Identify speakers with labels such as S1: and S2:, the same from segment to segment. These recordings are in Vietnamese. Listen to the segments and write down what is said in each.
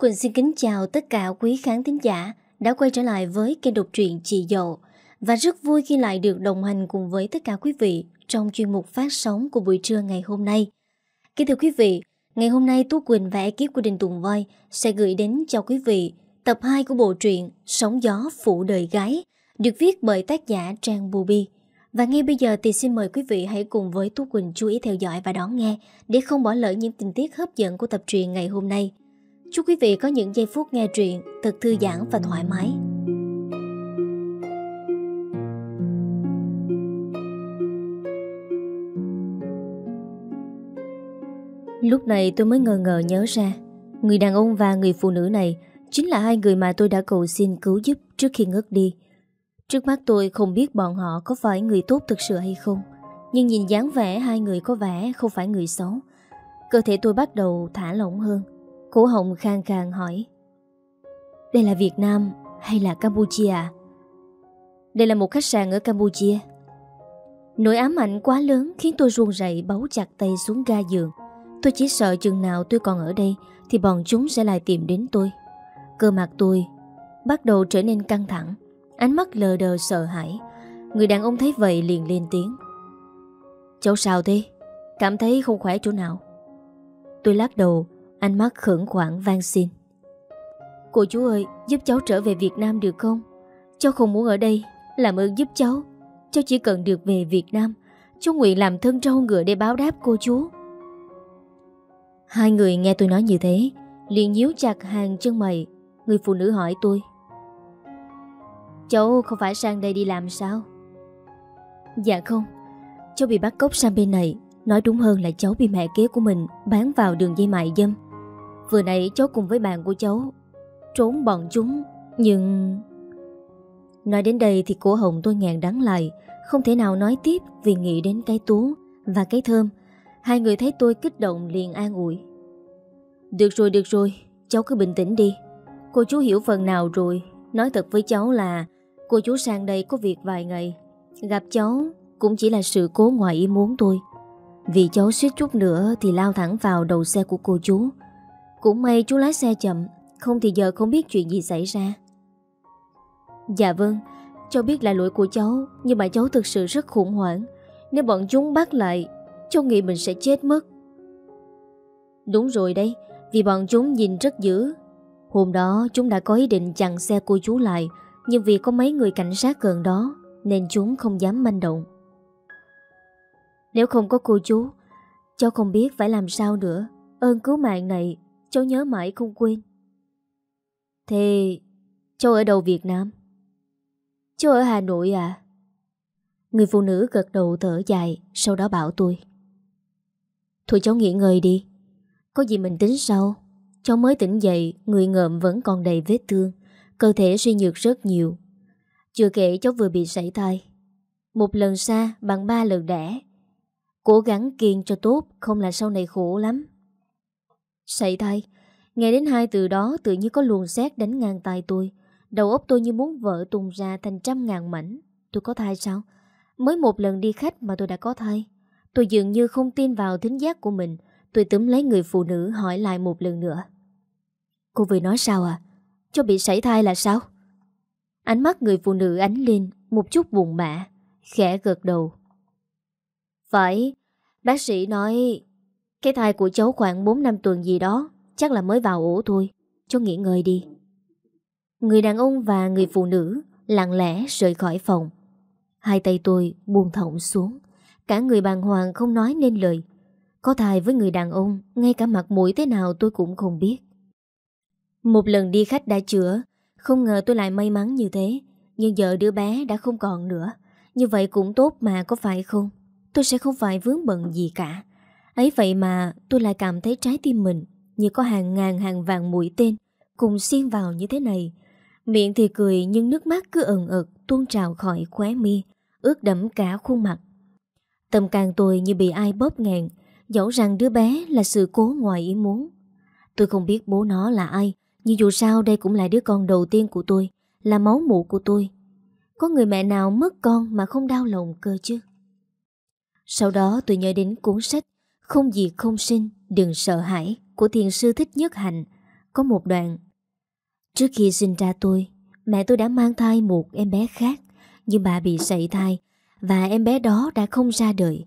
S1: Quỳnh xin kính chào tất cả quý khán thính giả đã quay trở lại với kênh đột truyện Chị Dậu và rất vui khi lại được đồng hành cùng với tất cả quý vị trong chuyên mục phát sóng của buổi trưa ngày hôm nay. Kính thưa quý vị, ngày hôm nay Tú Quỳnh và ekip của Đình Tùng Voi sẽ gửi đến cho quý vị tập 2 của bộ truyện Sóng gió phụ đời gái được viết bởi tác giả Trang Bubi. Và ngay bây giờ thì xin mời quý vị hãy cùng với Tú Quỳnh chú ý theo dõi và đón nghe để không bỏ lỡ những tình tiết hấp dẫn của tập truyện ngày hôm nay. Chúc quý vị có những giây phút nghe truyện thật thư giãn và thoải mái. Lúc này tôi mới ngờ ngờ nhớ ra Người đàn ông và người phụ nữ này Chính là hai người mà tôi đã cầu xin cứu giúp trước khi ngất đi Trước mắt tôi không biết bọn họ có phải người tốt thực sự hay không Nhưng nhìn dáng vẻ hai người có vẻ không phải người xấu Cơ thể tôi bắt đầu thả lỏng hơn Cổ họng khang khang hỏi Đây là Việt Nam hay là Campuchia Đây là một khách sạn ở Campuchia Nỗi ám ảnh quá lớn khiến tôi run rẩy bấu chặt tay xuống ga giường Tôi chỉ sợ chừng nào tôi còn ở đây Thì bọn chúng sẽ lại tìm đến tôi Cơ mặt tôi Bắt đầu trở nên căng thẳng Ánh mắt lờ đờ sợ hãi Người đàn ông thấy vậy liền lên tiếng Cháu sao thế? Cảm thấy không khỏe chỗ nào Tôi lắc đầu Ánh mắt khẩn khoản van xin Cô chú ơi giúp cháu trở về Việt Nam được không Cháu không muốn ở đây Làm ơn giúp cháu Cháu chỉ cần được về Việt Nam Cháu nguyện làm thân trâu ngựa để báo đáp cô chú Hai người nghe tôi nói như thế liền nhíu chặt hàng chân mày Người phụ nữ hỏi tôi Cháu không phải sang đây đi làm sao Dạ không Cháu bị bắt cóc sang bên này Nói đúng hơn là cháu bị mẹ kế của mình Bán vào đường dây mại dâm Vừa nãy cháu cùng với bạn của cháu Trốn bọn chúng Nhưng... Nói đến đây thì cổ hồng tôi ngàn đắng lại Không thể nào nói tiếp vì nghĩ đến cái tú và cái thơm Hai người thấy tôi kích động liền an ủi Được rồi, được rồi Cháu cứ bình tĩnh đi Cô chú hiểu phần nào rồi Nói thật với cháu là Cô chú sang đây có việc vài ngày Gặp cháu cũng chỉ là sự cố ngoài ý muốn thôi Vì cháu suýt chút nữa Thì lao thẳng vào đầu xe của cô chú cũng may chú lái xe chậm Không thì giờ không biết chuyện gì xảy ra Dạ vâng Cháu biết là lỗi của cháu Nhưng mà cháu thực sự rất khủng hoảng Nếu bọn chúng bắt lại Cháu nghĩ mình sẽ chết mất Đúng rồi đấy Vì bọn chúng nhìn rất dữ Hôm đó chúng đã có ý định chặn xe của chú lại Nhưng vì có mấy người cảnh sát gần đó Nên chúng không dám manh động Nếu không có cô chú Cháu không biết phải làm sao nữa Ơn cứu mạng này Cháu nhớ mãi không quên Thế cháu ở đâu Việt Nam? Cháu ở Hà Nội à? Người phụ nữ gật đầu thở dài Sau đó bảo tôi Thôi cháu nghỉ ngơi đi Có gì mình tính sau Cháu mới tỉnh dậy Người ngợm vẫn còn đầy vết thương Cơ thể suy nhược rất nhiều Chưa kể cháu vừa bị sảy thai Một lần xa bằng ba lần đẻ Cố gắng kiên cho tốt Không là sau này khổ lắm Sậy thai nghe đến hai từ đó tự như có luồng xét đánh ngang tay tôi. Đầu óc tôi như muốn vỡ tung ra thành trăm ngàn mảnh. Tôi có thai sao? Mới một lần đi khách mà tôi đã có thai. Tôi dường như không tin vào thính giác của mình. Tôi túm lấy người phụ nữ hỏi lại một lần nữa. Cô vừa nói sao à? Cho bị sảy thai là sao? Ánh mắt người phụ nữ ánh lên một chút buồn bã, khẽ gật đầu. Phải, bác sĩ nói cái thai của cháu khoảng 4 năm tuần gì đó Chắc là mới vào ổ thôi Cháu nghỉ ngơi đi Người đàn ông và người phụ nữ Lặng lẽ rời khỏi phòng Hai tay tôi buông thõng xuống Cả người bàng hoàng không nói nên lời Có thai với người đàn ông Ngay cả mặt mũi thế nào tôi cũng không biết Một lần đi khách đã chữa Không ngờ tôi lại may mắn như thế Nhưng giờ đứa bé đã không còn nữa Như vậy cũng tốt mà có phải không Tôi sẽ không phải vướng bận gì cả Ấy vậy mà tôi lại cảm thấy trái tim mình như có hàng ngàn hàng vàng mũi tên cùng xiên vào như thế này. Miệng thì cười nhưng nước mắt cứ ẩn ực tuôn trào khỏi khóe mi, ướt đẫm cả khuôn mặt. Tâm càng tôi như bị ai bóp ngàn, dẫu rằng đứa bé là sự cố ngoài ý muốn. Tôi không biết bố nó là ai, nhưng dù sao đây cũng là đứa con đầu tiên của tôi, là máu mủ của tôi. Có người mẹ nào mất con mà không đau lòng cơ chứ? Sau đó tôi nhớ đến cuốn sách không gì không sinh, đừng sợ hãi của thiền sư Thích Nhất Hạnh có một đoạn. Trước khi sinh ra tôi, mẹ tôi đã mang thai một em bé khác, nhưng bà bị sảy thai và em bé đó đã không ra đời.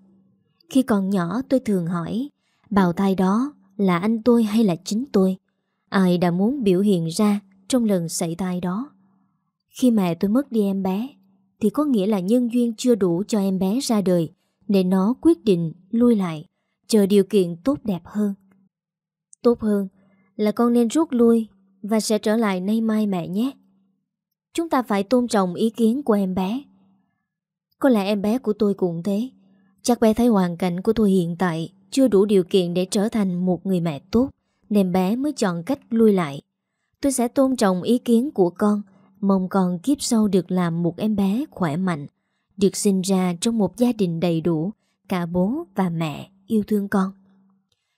S1: Khi còn nhỏ tôi thường hỏi, bào thai đó là anh tôi hay là chính tôi? Ai đã muốn biểu hiện ra trong lần sảy thai đó? Khi mẹ tôi mất đi em bé, thì có nghĩa là nhân duyên chưa đủ cho em bé ra đời, nên nó quyết định lui lại chờ điều kiện tốt đẹp hơn. Tốt hơn là con nên rút lui và sẽ trở lại nay mai mẹ nhé. Chúng ta phải tôn trọng ý kiến của em bé. Có lẽ em bé của tôi cũng thế. Chắc bé thấy hoàn cảnh của tôi hiện tại chưa đủ điều kiện để trở thành một người mẹ tốt, nên bé mới chọn cách lui lại. Tôi sẽ tôn trọng ý kiến của con, mong con kiếp sau được làm một em bé khỏe mạnh, được sinh ra trong một gia đình đầy đủ, cả bố và mẹ yêu thương con.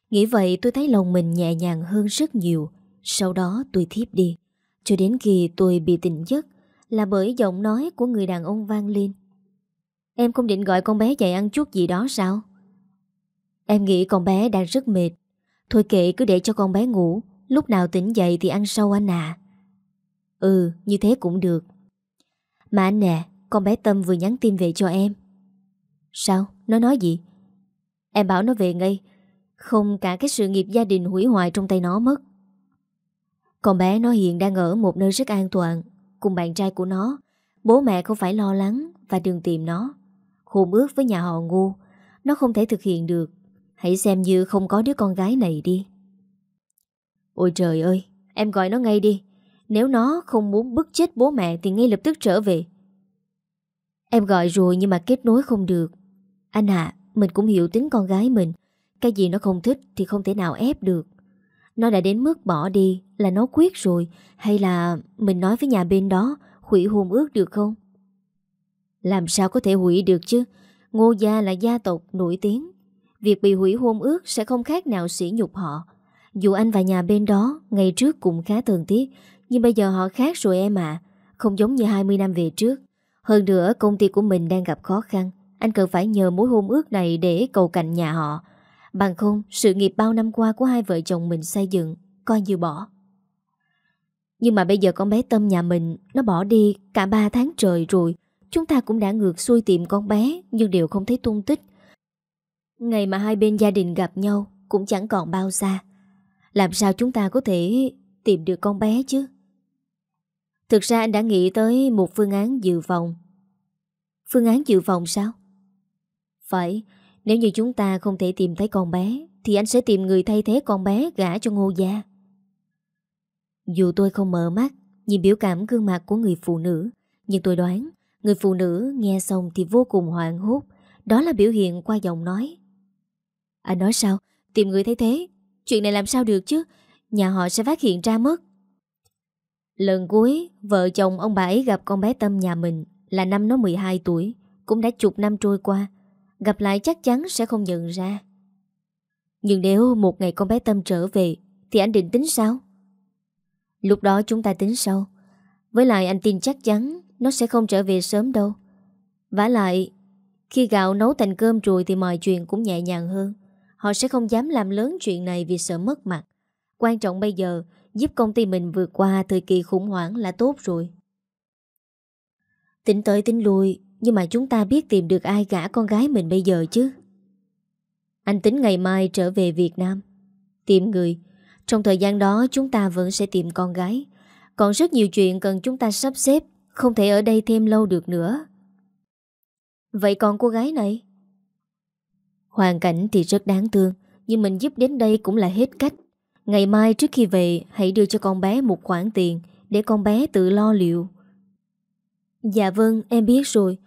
S1: Nghĩ vậy tôi thấy lòng mình nhẹ nhàng hơn rất nhiều, sau đó tôi thiếp đi. Cho đến khi tôi bị tỉnh giấc là bởi giọng nói của người đàn ông vang lên. Em không định gọi con bé dậy ăn chút gì đó sao? Em nghĩ con bé đang rất mệt. Thôi kệ cứ để cho con bé ngủ, lúc nào tỉnh dậy thì ăn sau anh à. Ừ, như thế cũng được. Mà anh nè, con bé Tâm vừa nhắn tin về cho em. Sao? Nó nói gì? Em bảo nó về ngay Không cả cái sự nghiệp gia đình hủy hoại trong tay nó mất Còn bé nó hiện đang ở một nơi rất an toàn Cùng bạn trai của nó Bố mẹ không phải lo lắng Và đừng tìm nó Hồn ước với nhà họ ngu Nó không thể thực hiện được Hãy xem như không có đứa con gái này đi Ôi trời ơi Em gọi nó ngay đi Nếu nó không muốn bức chết bố mẹ Thì ngay lập tức trở về Em gọi rồi nhưng mà kết nối không được Anh ạ mình cũng hiểu tính con gái mình Cái gì nó không thích thì không thể nào ép được Nó đã đến mức bỏ đi Là nó quyết rồi Hay là mình nói với nhà bên đó Hủy hôn ước được không Làm sao có thể hủy được chứ Ngô gia là gia tộc nổi tiếng Việc bị hủy hôn ước sẽ không khác nào sỉ nhục họ Dù anh và nhà bên đó Ngày trước cũng khá thường tiếc Nhưng bây giờ họ khác rồi em ạ Không giống như 20 năm về trước Hơn nữa công ty của mình đang gặp khó khăn anh cần phải nhờ mối hôn ước này để cầu cạnh nhà họ Bằng không sự nghiệp bao năm qua của hai vợ chồng mình xây dựng Coi như bỏ Nhưng mà bây giờ con bé Tâm nhà mình Nó bỏ đi cả 3 tháng trời rồi Chúng ta cũng đã ngược xuôi tìm con bé Nhưng đều không thấy tung tích Ngày mà hai bên gia đình gặp nhau Cũng chẳng còn bao xa Làm sao chúng ta có thể tìm được con bé chứ Thực ra anh đã nghĩ tới một phương án dự phòng Phương án dự phòng sao? Phải, nếu như chúng ta không thể tìm thấy con bé Thì anh sẽ tìm người thay thế con bé gả cho ngô gia Dù tôi không mở mắt Nhìn biểu cảm gương mặt của người phụ nữ Nhưng tôi đoán Người phụ nữ nghe xong thì vô cùng hoảng hốt Đó là biểu hiện qua giọng nói Anh nói sao Tìm người thay thế Chuyện này làm sao được chứ Nhà họ sẽ phát hiện ra mất Lần cuối Vợ chồng ông bà ấy gặp con bé Tâm nhà mình Là năm nó 12 tuổi Cũng đã chục năm trôi qua Gặp lại chắc chắn sẽ không nhận ra Nhưng nếu một ngày con bé Tâm trở về Thì anh định tính sao? Lúc đó chúng ta tính sau Với lại anh tin chắc chắn Nó sẽ không trở về sớm đâu vả lại Khi gạo nấu thành cơm rồi Thì mọi chuyện cũng nhẹ nhàng hơn Họ sẽ không dám làm lớn chuyện này vì sợ mất mặt Quan trọng bây giờ Giúp công ty mình vượt qua thời kỳ khủng hoảng là tốt rồi Tính tới tính lui nhưng mà chúng ta biết tìm được ai gã con gái mình bây giờ chứ Anh tính ngày mai trở về Việt Nam Tìm người Trong thời gian đó chúng ta vẫn sẽ tìm con gái Còn rất nhiều chuyện cần chúng ta sắp xếp Không thể ở đây thêm lâu được nữa Vậy còn cô gái này? Hoàn cảnh thì rất đáng thương Nhưng mình giúp đến đây cũng là hết cách Ngày mai trước khi về Hãy đưa cho con bé một khoản tiền Để con bé tự lo liệu Dạ vâng em biết rồi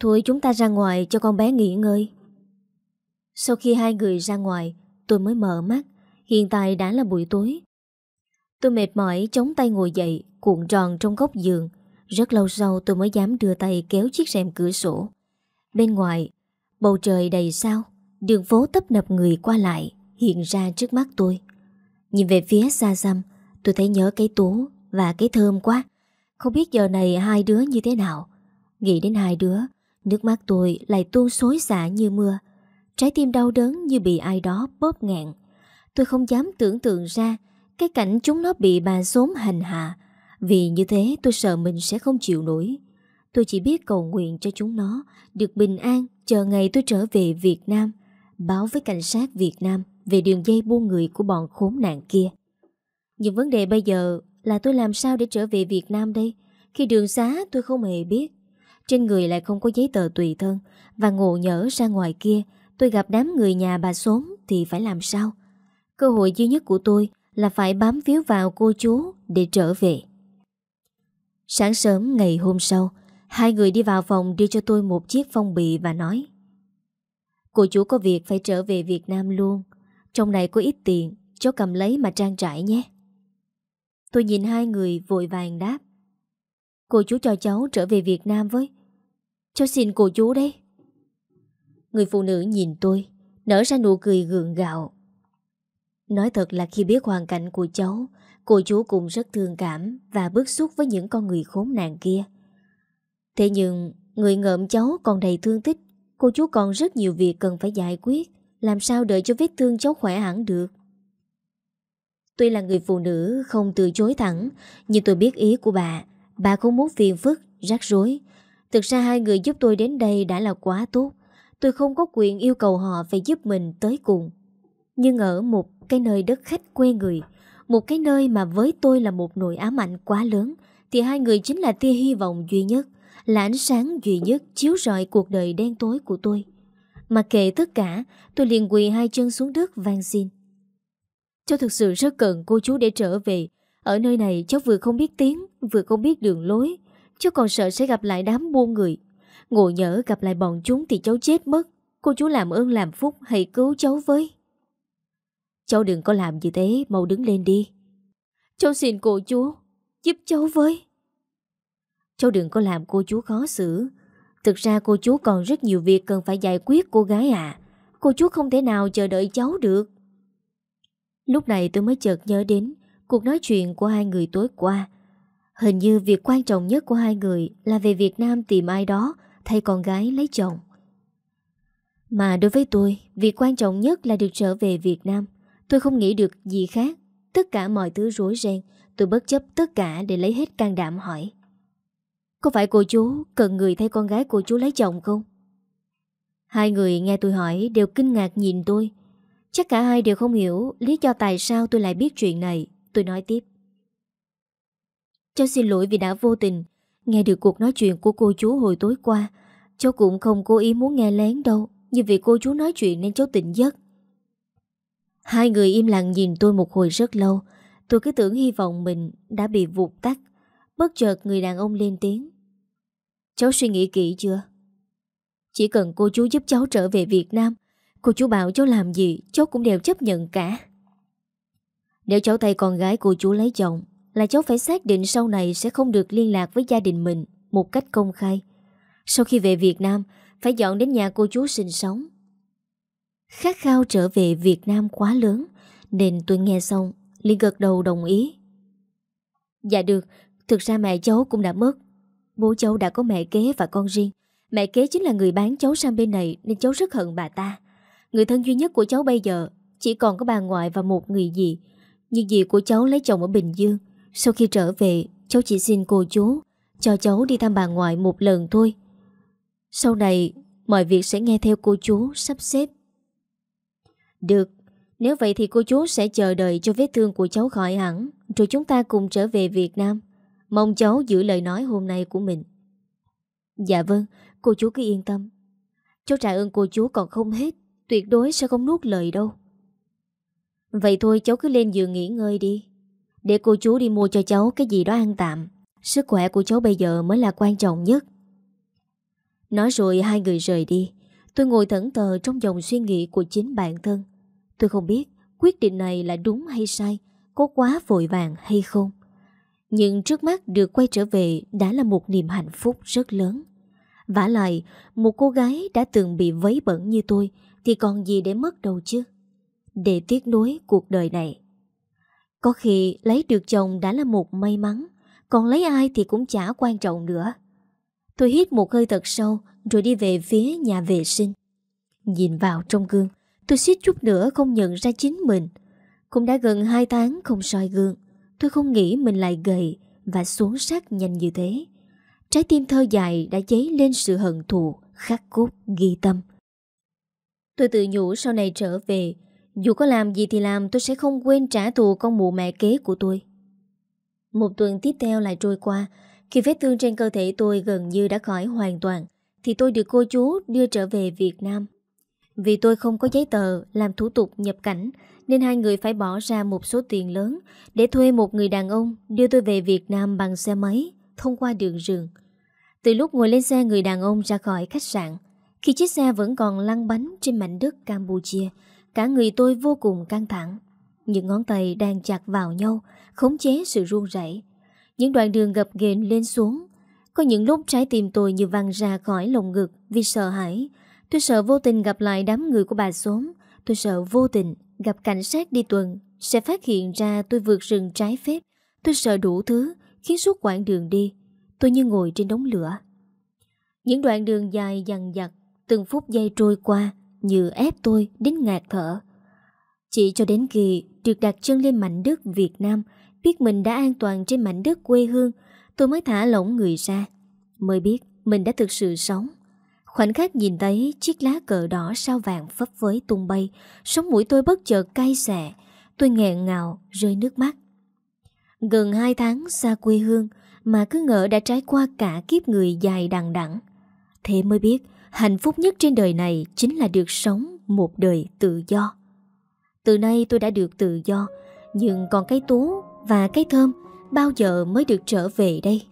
S1: Thôi chúng ta ra ngoài cho con bé nghỉ ngơi. Sau khi hai người ra ngoài, tôi mới mở mắt. Hiện tại đã là buổi tối. Tôi mệt mỏi chống tay ngồi dậy, cuộn tròn trong góc giường. Rất lâu sau tôi mới dám đưa tay kéo chiếc rèm cửa sổ. Bên ngoài, bầu trời đầy sao, đường phố tấp nập người qua lại, hiện ra trước mắt tôi. Nhìn về phía xa xăm, tôi thấy nhớ cái tố và cái thơm quá. Không biết giờ này hai đứa như thế nào. Nghĩ đến hai đứa, Nước mắt tôi lại tuôn xối xả như mưa Trái tim đau đớn như bị ai đó bóp ngạn Tôi không dám tưởng tượng ra Cái cảnh chúng nó bị bà xốm hành hạ Vì như thế tôi sợ mình sẽ không chịu nổi Tôi chỉ biết cầu nguyện cho chúng nó Được bình an chờ ngày tôi trở về Việt Nam Báo với cảnh sát Việt Nam Về đường dây buôn người của bọn khốn nạn kia Nhưng vấn đề bây giờ Là tôi làm sao để trở về Việt Nam đây Khi đường xá tôi không hề biết trên người lại không có giấy tờ tùy thân Và ngộ nhỡ ra ngoài kia Tôi gặp đám người nhà bà xóm Thì phải làm sao Cơ hội duy nhất của tôi Là phải bám phiếu vào cô chú để trở về Sáng sớm ngày hôm sau Hai người đi vào phòng đưa cho tôi một chiếc phong bì và nói Cô chú có việc phải trở về Việt Nam luôn Trong này có ít tiền Cháu cầm lấy mà trang trải nhé Tôi nhìn hai người vội vàng đáp Cô chú cho cháu trở về Việt Nam với cho xin cô chú đấy. Người phụ nữ nhìn tôi, nở ra nụ cười gượng gạo. Nói thật là khi biết hoàn cảnh của cháu, cô chú cũng rất thương cảm và bức xúc với những con người khốn nạn kia. Thế nhưng, người ngợm cháu còn đầy thương tích, cô chú còn rất nhiều việc cần phải giải quyết, làm sao đợi cho vết thương cháu khỏe hẳn được. Tuy là người phụ nữ không từ chối thẳng, nhưng tôi biết ý của bà, bà không muốn phiền phức, rắc rối, Thực ra hai người giúp tôi đến đây đã là quá tốt Tôi không có quyền yêu cầu họ phải giúp mình tới cùng Nhưng ở một cái nơi đất khách quê người Một cái nơi mà với tôi là một nỗi ám ảnh quá lớn Thì hai người chính là tia hy vọng duy nhất Là ánh sáng duy nhất chiếu rọi cuộc đời đen tối của tôi Mà kệ tất cả Tôi liền quỳ hai chân xuống đất van xin Cháu thực sự rất cần cô chú để trở về Ở nơi này cháu vừa không biết tiếng Vừa không biết đường lối Chứ còn sợ sẽ gặp lại đám buôn người Ngộ nhỡ gặp lại bọn chúng thì cháu chết mất Cô chú làm ơn làm phúc Hãy cứu cháu với Cháu đừng có làm gì thế Mau đứng lên đi Cháu xin cô chú Giúp cháu với Cháu đừng có làm cô chú khó xử Thực ra cô chú còn rất nhiều việc Cần phải giải quyết cô gái à Cô chú không thể nào chờ đợi cháu được Lúc này tôi mới chợt nhớ đến Cuộc nói chuyện của hai người tối qua Hình như việc quan trọng nhất của hai người là về Việt Nam tìm ai đó thay con gái lấy chồng. Mà đối với tôi, việc quan trọng nhất là được trở về Việt Nam. Tôi không nghĩ được gì khác. Tất cả mọi thứ rối ren, tôi bất chấp tất cả để lấy hết can đảm hỏi. Có phải cô chú cần người thay con gái cô chú lấy chồng không? Hai người nghe tôi hỏi đều kinh ngạc nhìn tôi. Chắc cả hai đều không hiểu lý do tại sao tôi lại biết chuyện này. Tôi nói tiếp. Cháu xin lỗi vì đã vô tình Nghe được cuộc nói chuyện của cô chú hồi tối qua Cháu cũng không cố ý muốn nghe lén đâu Nhưng vì cô chú nói chuyện nên cháu tỉnh giấc Hai người im lặng nhìn tôi một hồi rất lâu Tôi cứ tưởng hy vọng mình đã bị vụt tắt Bất chợt người đàn ông lên tiếng Cháu suy nghĩ kỹ chưa? Chỉ cần cô chú giúp cháu trở về Việt Nam Cô chú bảo cháu làm gì Cháu cũng đều chấp nhận cả Nếu cháu tay con gái cô chú lấy chồng là cháu phải xác định sau này sẽ không được liên lạc với gia đình mình một cách công khai. Sau khi về Việt Nam, phải dọn đến nhà cô chú sinh sống. Khát khao trở về Việt Nam quá lớn, nên tôi nghe xong, liền gật đầu đồng ý. Dạ được, thực ra mẹ cháu cũng đã mất. Bố cháu đã có mẹ kế và con riêng. Mẹ kế chính là người bán cháu sang bên này nên cháu rất hận bà ta. Người thân duy nhất của cháu bây giờ chỉ còn có bà ngoại và một người dì. Nhưng dì của cháu lấy chồng ở Bình Dương sau khi trở về Cháu chỉ xin cô chú Cho cháu đi thăm bà ngoại một lần thôi Sau này Mọi việc sẽ nghe theo cô chú sắp xếp Được Nếu vậy thì cô chú sẽ chờ đợi cho vết thương của cháu khỏi hẳn Rồi chúng ta cùng trở về Việt Nam Mong cháu giữ lời nói hôm nay của mình Dạ vâng Cô chú cứ yên tâm Cháu trả ơn cô chú còn không hết Tuyệt đối sẽ không nuốt lời đâu Vậy thôi cháu cứ lên giường nghỉ ngơi đi để cô chú đi mua cho cháu cái gì đó ăn tạm Sức khỏe của cháu bây giờ mới là quan trọng nhất Nói rồi hai người rời đi Tôi ngồi thẫn thờ trong dòng suy nghĩ của chính bản thân Tôi không biết quyết định này là đúng hay sai Có quá vội vàng hay không Nhưng trước mắt được quay trở về đã là một niềm hạnh phúc rất lớn vả lại, một cô gái đã từng bị vấy bẩn như tôi thì còn gì để mất đâu chứ. Để tiếc nuối cuộc đời này. Có khi lấy được chồng đã là một may mắn, còn lấy ai thì cũng chả quan trọng nữa. Tôi hít một hơi thật sâu rồi đi về phía nhà vệ sinh. Nhìn vào trong gương, tôi suýt chút nữa không nhận ra chính mình. Cũng đã gần 2 tháng không soi gương, tôi không nghĩ mình lại gầy và xuống sắc nhanh như thế. Trái tim thơ dài đã dấy lên sự hận thù, khắc cốt, ghi tâm. Tôi tự nhủ sau này trở về, dù có làm gì thì làm tôi sẽ không quên trả thù con mụ mẹ kế của tôi Một tuần tiếp theo lại trôi qua Khi vết thương trên cơ thể tôi gần như đã khỏi hoàn toàn Thì tôi được cô chú đưa trở về Việt Nam Vì tôi không có giấy tờ làm thủ tục nhập cảnh Nên hai người phải bỏ ra một số tiền lớn Để thuê một người đàn ông đưa tôi về Việt Nam bằng xe máy Thông qua đường rừng Từ lúc ngồi lên xe người đàn ông ra khỏi khách sạn Khi chiếc xe vẫn còn lăn bánh trên mảnh đất Campuchia Campuchia Cả người tôi vô cùng căng thẳng Những ngón tay đang chặt vào nhau Khống chế sự run rẩy Những đoạn đường gập ghềnh lên xuống Có những lúc trái tim tôi như văng ra khỏi lồng ngực Vì sợ hãi Tôi sợ vô tình gặp lại đám người của bà xóm Tôi sợ vô tình gặp cảnh sát đi tuần Sẽ phát hiện ra tôi vượt rừng trái phép Tôi sợ đủ thứ Khiến suốt quãng đường đi Tôi như ngồi trên đống lửa Những đoạn đường dài dằn dặt Từng phút giây trôi qua như ép tôi đến ngạt thở. Chỉ cho đến khi được đặt chân lên mảnh đất Việt Nam, biết mình đã an toàn trên mảnh đất quê hương, tôi mới thả lỏng người ra. Mới biết mình đã thực sự sống. Khoảnh khắc nhìn thấy chiếc lá cờ đỏ sao vàng phấp phới tung bay, sống mũi tôi bất chợt cay xè, tôi nghẹn ngào rơi nước mắt. Gần hai tháng xa quê hương mà cứ ngỡ đã trải qua cả kiếp người dài đằng đẵng. Thế mới biết hạnh phúc nhất trên đời này chính là được sống một đời tự do. Từ nay tôi đã được tự do, nhưng còn cái Tú và cái Thơm bao giờ mới được trở về đây?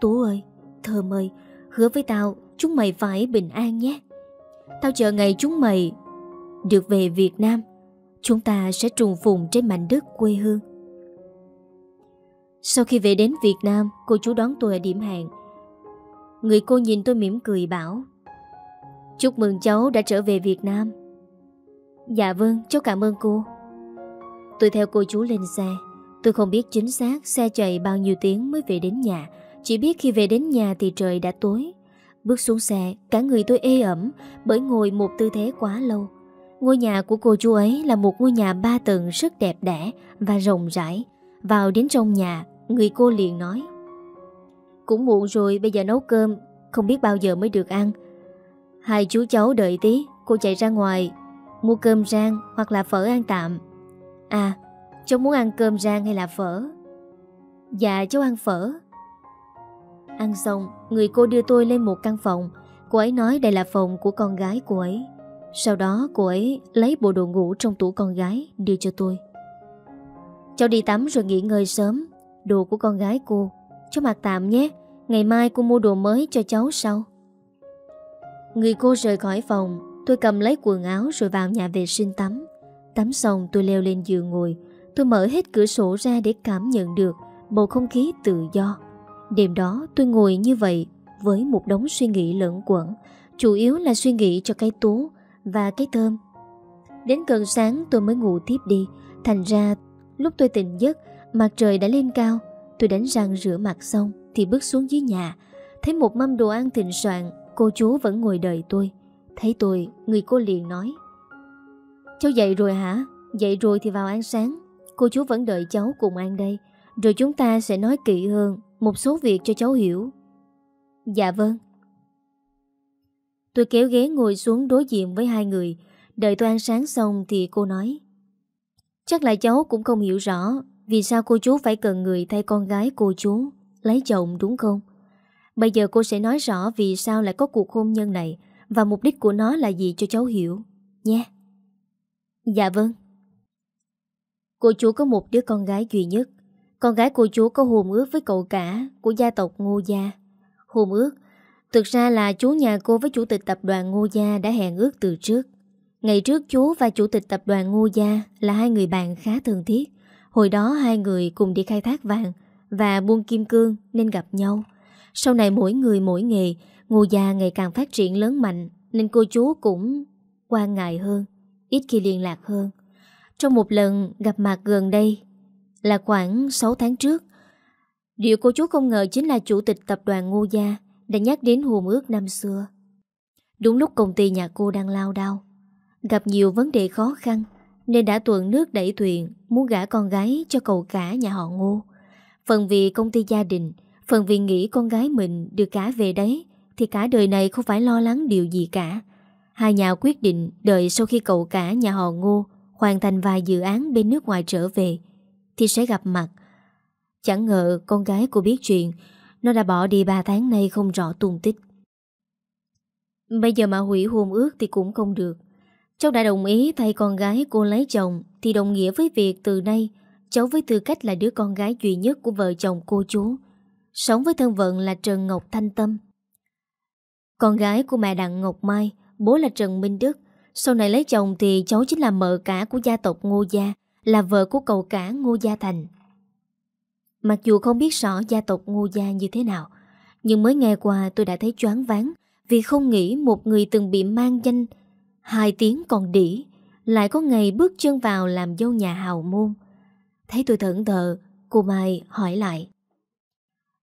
S1: Tú ơi, Thơm ơi, hứa với tao chúng mày phải bình an nhé. Tao chờ ngày chúng mày được về Việt Nam, chúng ta sẽ trùng phùng trên mảnh đất quê hương. Sau khi về đến Việt Nam, cô chú đón tôi ở điểm hẹn. Người cô nhìn tôi mỉm cười bảo Chúc mừng cháu đã trở về Việt Nam Dạ vâng cháu cảm ơn cô Tôi theo cô chú lên xe Tôi không biết chính xác xe chạy bao nhiêu tiếng mới về đến nhà Chỉ biết khi về đến nhà thì trời đã tối Bước xuống xe Cả người tôi ê ẩm Bởi ngồi một tư thế quá lâu Ngôi nhà của cô chú ấy là một ngôi nhà ba tầng rất đẹp đẽ và rộng rãi. Vào đến trong nhà, người cô liền nói Cũng muộn rồi bây giờ nấu cơm, không biết bao giờ mới được ăn. Hai chú cháu đợi tí Cô chạy ra ngoài Mua cơm rang hoặc là phở ăn tạm À cháu muốn ăn cơm rang hay là phở Dạ cháu ăn phở Ăn xong Người cô đưa tôi lên một căn phòng Cô ấy nói đây là phòng của con gái cô ấy Sau đó cô ấy lấy bộ đồ ngủ trong tủ con gái đưa cho tôi Cháu đi tắm rồi nghỉ ngơi sớm Đồ của con gái cô Cháu mặc tạm nhé Ngày mai cô mua đồ mới cho cháu sau Người cô rời khỏi phòng Tôi cầm lấy quần áo rồi vào nhà vệ sinh tắm Tắm xong tôi leo lên giường ngồi Tôi mở hết cửa sổ ra để cảm nhận được Bầu không khí tự do Đêm đó tôi ngồi như vậy Với một đống suy nghĩ lẫn quẩn Chủ yếu là suy nghĩ cho cái tú Và cái tôm Đến gần sáng tôi mới ngủ tiếp đi Thành ra lúc tôi tỉnh giấc Mặt trời đã lên cao Tôi đánh răng rửa mặt xong Thì bước xuống dưới nhà Thấy một mâm đồ ăn thịnh soạn Cô chú vẫn ngồi đợi tôi Thấy tôi, người cô liền nói Cháu dậy rồi hả? Dậy rồi thì vào ăn sáng Cô chú vẫn đợi cháu cùng ăn đây Rồi chúng ta sẽ nói kỹ hơn Một số việc cho cháu hiểu Dạ vâng Tôi kéo ghế ngồi xuống đối diện với hai người Đợi tôi ăn sáng xong thì cô nói Chắc là cháu cũng không hiểu rõ Vì sao cô chú phải cần người thay con gái cô chú Lấy chồng đúng không? Bây giờ cô sẽ nói rõ vì sao lại có cuộc hôn nhân này và mục đích của nó là gì cho cháu hiểu, nhé. Dạ vâng. Cô chú có một đứa con gái duy nhất. Con gái cô chú có hồn ước với cậu cả của gia tộc Ngô Gia. Hồn ước, thực ra là chú nhà cô với chủ tịch tập đoàn Ngô Gia đã hẹn ước từ trước. Ngày trước chú và chủ tịch tập đoàn Ngô Gia là hai người bạn khá thân thiết. Hồi đó hai người cùng đi khai thác vàng và buôn kim cương nên gặp nhau. Sau này mỗi người mỗi nghề, ngô gia ngày càng phát triển lớn mạnh nên cô chú cũng quan ngại hơn, ít khi liên lạc hơn. Trong một lần gặp mặt gần đây là khoảng 6 tháng trước, điều cô chú không ngờ chính là chủ tịch tập đoàn ngô gia đã nhắc đến hồn ước năm xưa. Đúng lúc công ty nhà cô đang lao đao, gặp nhiều vấn đề khó khăn nên đã tuần nước đẩy thuyền muốn gả con gái cho cậu cả nhà họ ngô. Phần vì công ty gia đình, Phần vì nghĩ con gái mình đưa cả về đấy Thì cả đời này không phải lo lắng điều gì cả Hai nhà quyết định đợi sau khi cậu cả nhà họ Ngô hoàn thành vài dự án bên nước ngoài trở về thì sẽ gặp mặt. Chẳng ngờ con gái cô biết chuyện, nó đã bỏ đi 3 tháng nay không rõ tung tích. Bây giờ mà hủy hôn ước thì cũng không được. Cháu đã đồng ý thay con gái cô lấy chồng thì đồng nghĩa với việc từ nay cháu với tư cách là đứa con gái duy nhất của vợ chồng cô chú Sống với thân vận là Trần Ngọc Thanh Tâm Con gái của mẹ Đặng Ngọc Mai Bố là Trần Minh Đức Sau này lấy chồng thì cháu chính là mợ cả của gia tộc Ngô Gia Là vợ của cậu cả Ngô Gia Thành Mặc dù không biết rõ gia tộc Ngô Gia như thế nào Nhưng mới nghe qua tôi đã thấy choáng váng Vì không nghĩ một người từng bị mang danh Hai tiếng còn đỉ Lại có ngày bước chân vào làm dâu nhà hào môn Thấy tôi thẫn thờ Cô Mai hỏi lại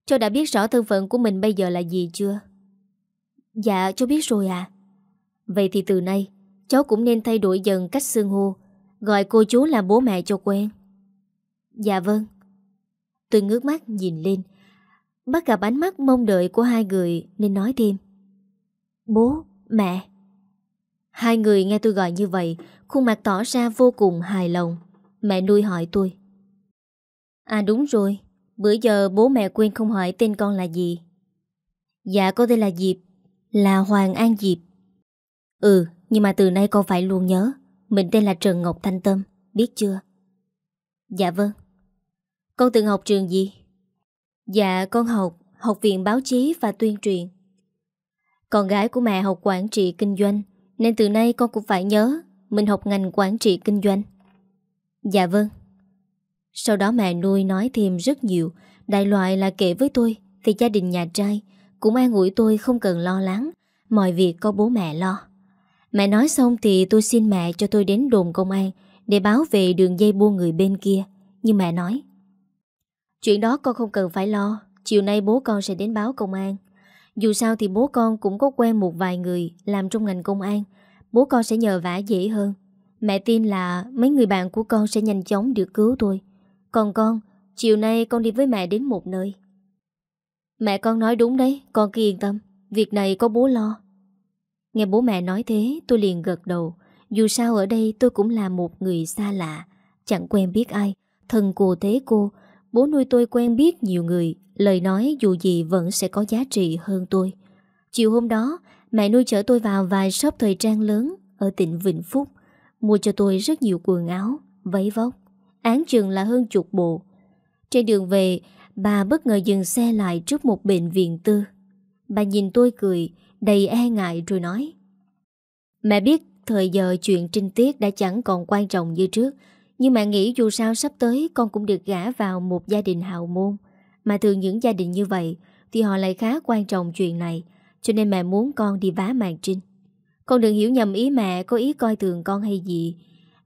S1: Cháu đã biết rõ thân phận của mình bây giờ là gì chưa? Dạ cháu biết rồi à Vậy thì từ nay Cháu cũng nên thay đổi dần cách xương hô Gọi cô chú là bố mẹ cho quen Dạ vâng Tôi ngước mắt nhìn lên Bắt gặp ánh mắt mong đợi của hai người Nên nói thêm Bố, mẹ Hai người nghe tôi gọi như vậy Khuôn mặt tỏ ra vô cùng hài lòng Mẹ nuôi hỏi tôi À đúng rồi Bữa giờ bố mẹ quên không hỏi tên con là gì Dạ có tên là Diệp Là Hoàng An Diệp Ừ nhưng mà từ nay con phải luôn nhớ Mình tên là Trần Ngọc Thanh Tâm Biết chưa Dạ vâng Con từng học trường gì Dạ con học Học viện báo chí và tuyên truyền Con gái của mẹ học quản trị kinh doanh Nên từ nay con cũng phải nhớ Mình học ngành quản trị kinh doanh Dạ vâng sau đó mẹ nuôi nói thêm rất nhiều Đại loại là kể với tôi Thì gia đình nhà trai Cũng an ủi tôi không cần lo lắng Mọi việc có bố mẹ lo Mẹ nói xong thì tôi xin mẹ cho tôi đến đồn công an Để báo về đường dây buôn người bên kia Nhưng mẹ nói Chuyện đó con không cần phải lo Chiều nay bố con sẽ đến báo công an Dù sao thì bố con cũng có quen một vài người Làm trong ngành công an Bố con sẽ nhờ vả dễ hơn Mẹ tin là mấy người bạn của con sẽ nhanh chóng được cứu tôi còn con, chiều nay con đi với mẹ đến một nơi. Mẹ con nói đúng đấy, con cứ yên tâm, việc này có bố lo. Nghe bố mẹ nói thế, tôi liền gật đầu. Dù sao ở đây tôi cũng là một người xa lạ, chẳng quen biết ai, thần cô thế cô, bố nuôi tôi quen biết nhiều người, lời nói dù gì vẫn sẽ có giá trị hơn tôi. Chiều hôm đó, mẹ nuôi chở tôi vào vài shop thời trang lớn ở tỉnh Vĩnh Phúc, mua cho tôi rất nhiều quần áo, váy vóc án chừng là hơn chục bộ. Trên đường về, bà bất ngờ dừng xe lại trước một bệnh viện tư. Bà nhìn tôi cười, đầy e ngại rồi nói. Mẹ biết thời giờ chuyện trinh tiết đã chẳng còn quan trọng như trước, nhưng mẹ nghĩ dù sao sắp tới con cũng được gả vào một gia đình hào môn. Mà thường những gia đình như vậy thì họ lại khá quan trọng chuyện này, cho nên mẹ muốn con đi vá màn trinh. Con đừng hiểu nhầm ý mẹ có ý coi thường con hay gì,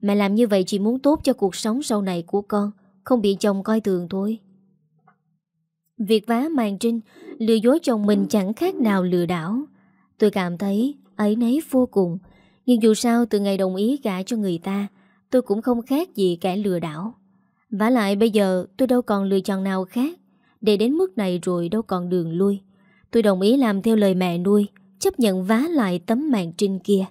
S1: Mẹ làm như vậy chỉ muốn tốt cho cuộc sống sau này của con Không bị chồng coi thường thôi Việc vá màn trinh Lừa dối chồng mình chẳng khác nào lừa đảo Tôi cảm thấy ấy nấy vô cùng Nhưng dù sao từ ngày đồng ý gả cho người ta Tôi cũng không khác gì kẻ lừa đảo vả lại bây giờ tôi đâu còn lựa chọn nào khác Để đến mức này rồi đâu còn đường lui Tôi đồng ý làm theo lời mẹ nuôi Chấp nhận vá lại tấm màn trinh kia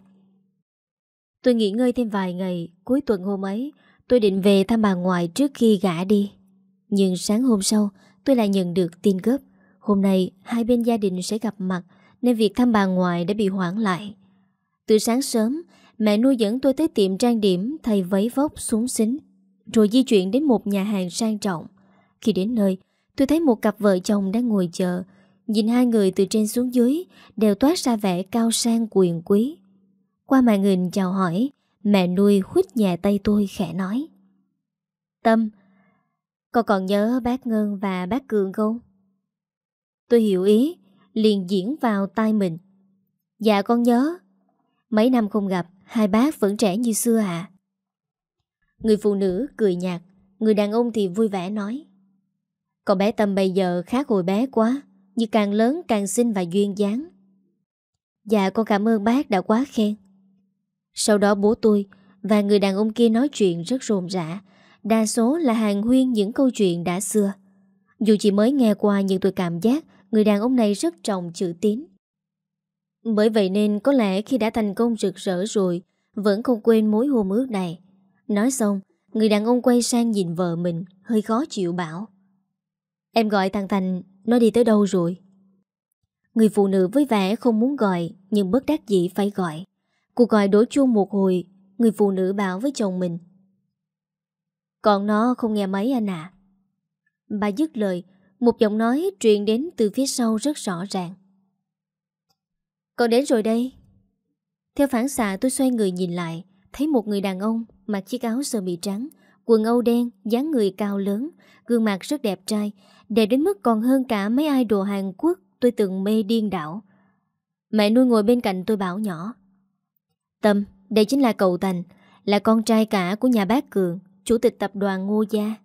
S1: Tôi nghỉ ngơi thêm vài ngày, cuối tuần hôm ấy, tôi định về thăm bà ngoại trước khi gã đi. Nhưng sáng hôm sau, tôi lại nhận được tin gấp. Hôm nay, hai bên gia đình sẽ gặp mặt, nên việc thăm bà ngoại đã bị hoãn lại. Từ sáng sớm, mẹ nuôi dẫn tôi tới tiệm trang điểm thay váy vóc xuống xính, rồi di chuyển đến một nhà hàng sang trọng. Khi đến nơi, tôi thấy một cặp vợ chồng đang ngồi chờ, nhìn hai người từ trên xuống dưới đều toát ra vẻ cao sang quyền quý. Qua màn hình chào hỏi, mẹ nuôi khuyết nhẹ tay tôi khẽ nói. Tâm, con còn nhớ bác Ngân và bác Cường không? Tôi hiểu ý, liền diễn vào tai mình. Dạ con nhớ. Mấy năm không gặp, hai bác vẫn trẻ như xưa à? Người phụ nữ cười nhạt, người đàn ông thì vui vẻ nói. con bé Tâm bây giờ khác hồi bé quá, như càng lớn càng xinh và duyên dáng. Dạ con cảm ơn bác đã quá khen. Sau đó bố tôi và người đàn ông kia nói chuyện rất rộn rã, đa số là hàng huyên những câu chuyện đã xưa. Dù chỉ mới nghe qua nhưng tôi cảm giác người đàn ông này rất trọng chữ tín. Bởi vậy nên có lẽ khi đã thành công rực rỡ rồi, vẫn không quên mối hôn ước này. Nói xong, người đàn ông quay sang nhìn vợ mình, hơi khó chịu bảo. Em gọi thằng Thành, nó đi tới đâu rồi? Người phụ nữ với vẻ không muốn gọi, nhưng bất đắc dĩ phải gọi. Cuộc gọi đổ chuông một hồi Người phụ nữ bảo với chồng mình Còn nó không nghe máy anh à Bà dứt lời Một giọng nói truyền đến từ phía sau rất rõ ràng Con đến rồi đây Theo phản xạ tôi xoay người nhìn lại Thấy một người đàn ông Mặc chiếc áo sơ mi trắng Quần âu đen, dáng người cao lớn Gương mặt rất đẹp trai Đẹp đến mức còn hơn cả mấy idol Hàn Quốc Tôi từng mê điên đảo Mẹ nuôi ngồi bên cạnh tôi bảo nhỏ Tâm, đây chính là cậu Thành, là con trai cả của nhà bác Cường, chủ tịch tập đoàn Ngô Gia.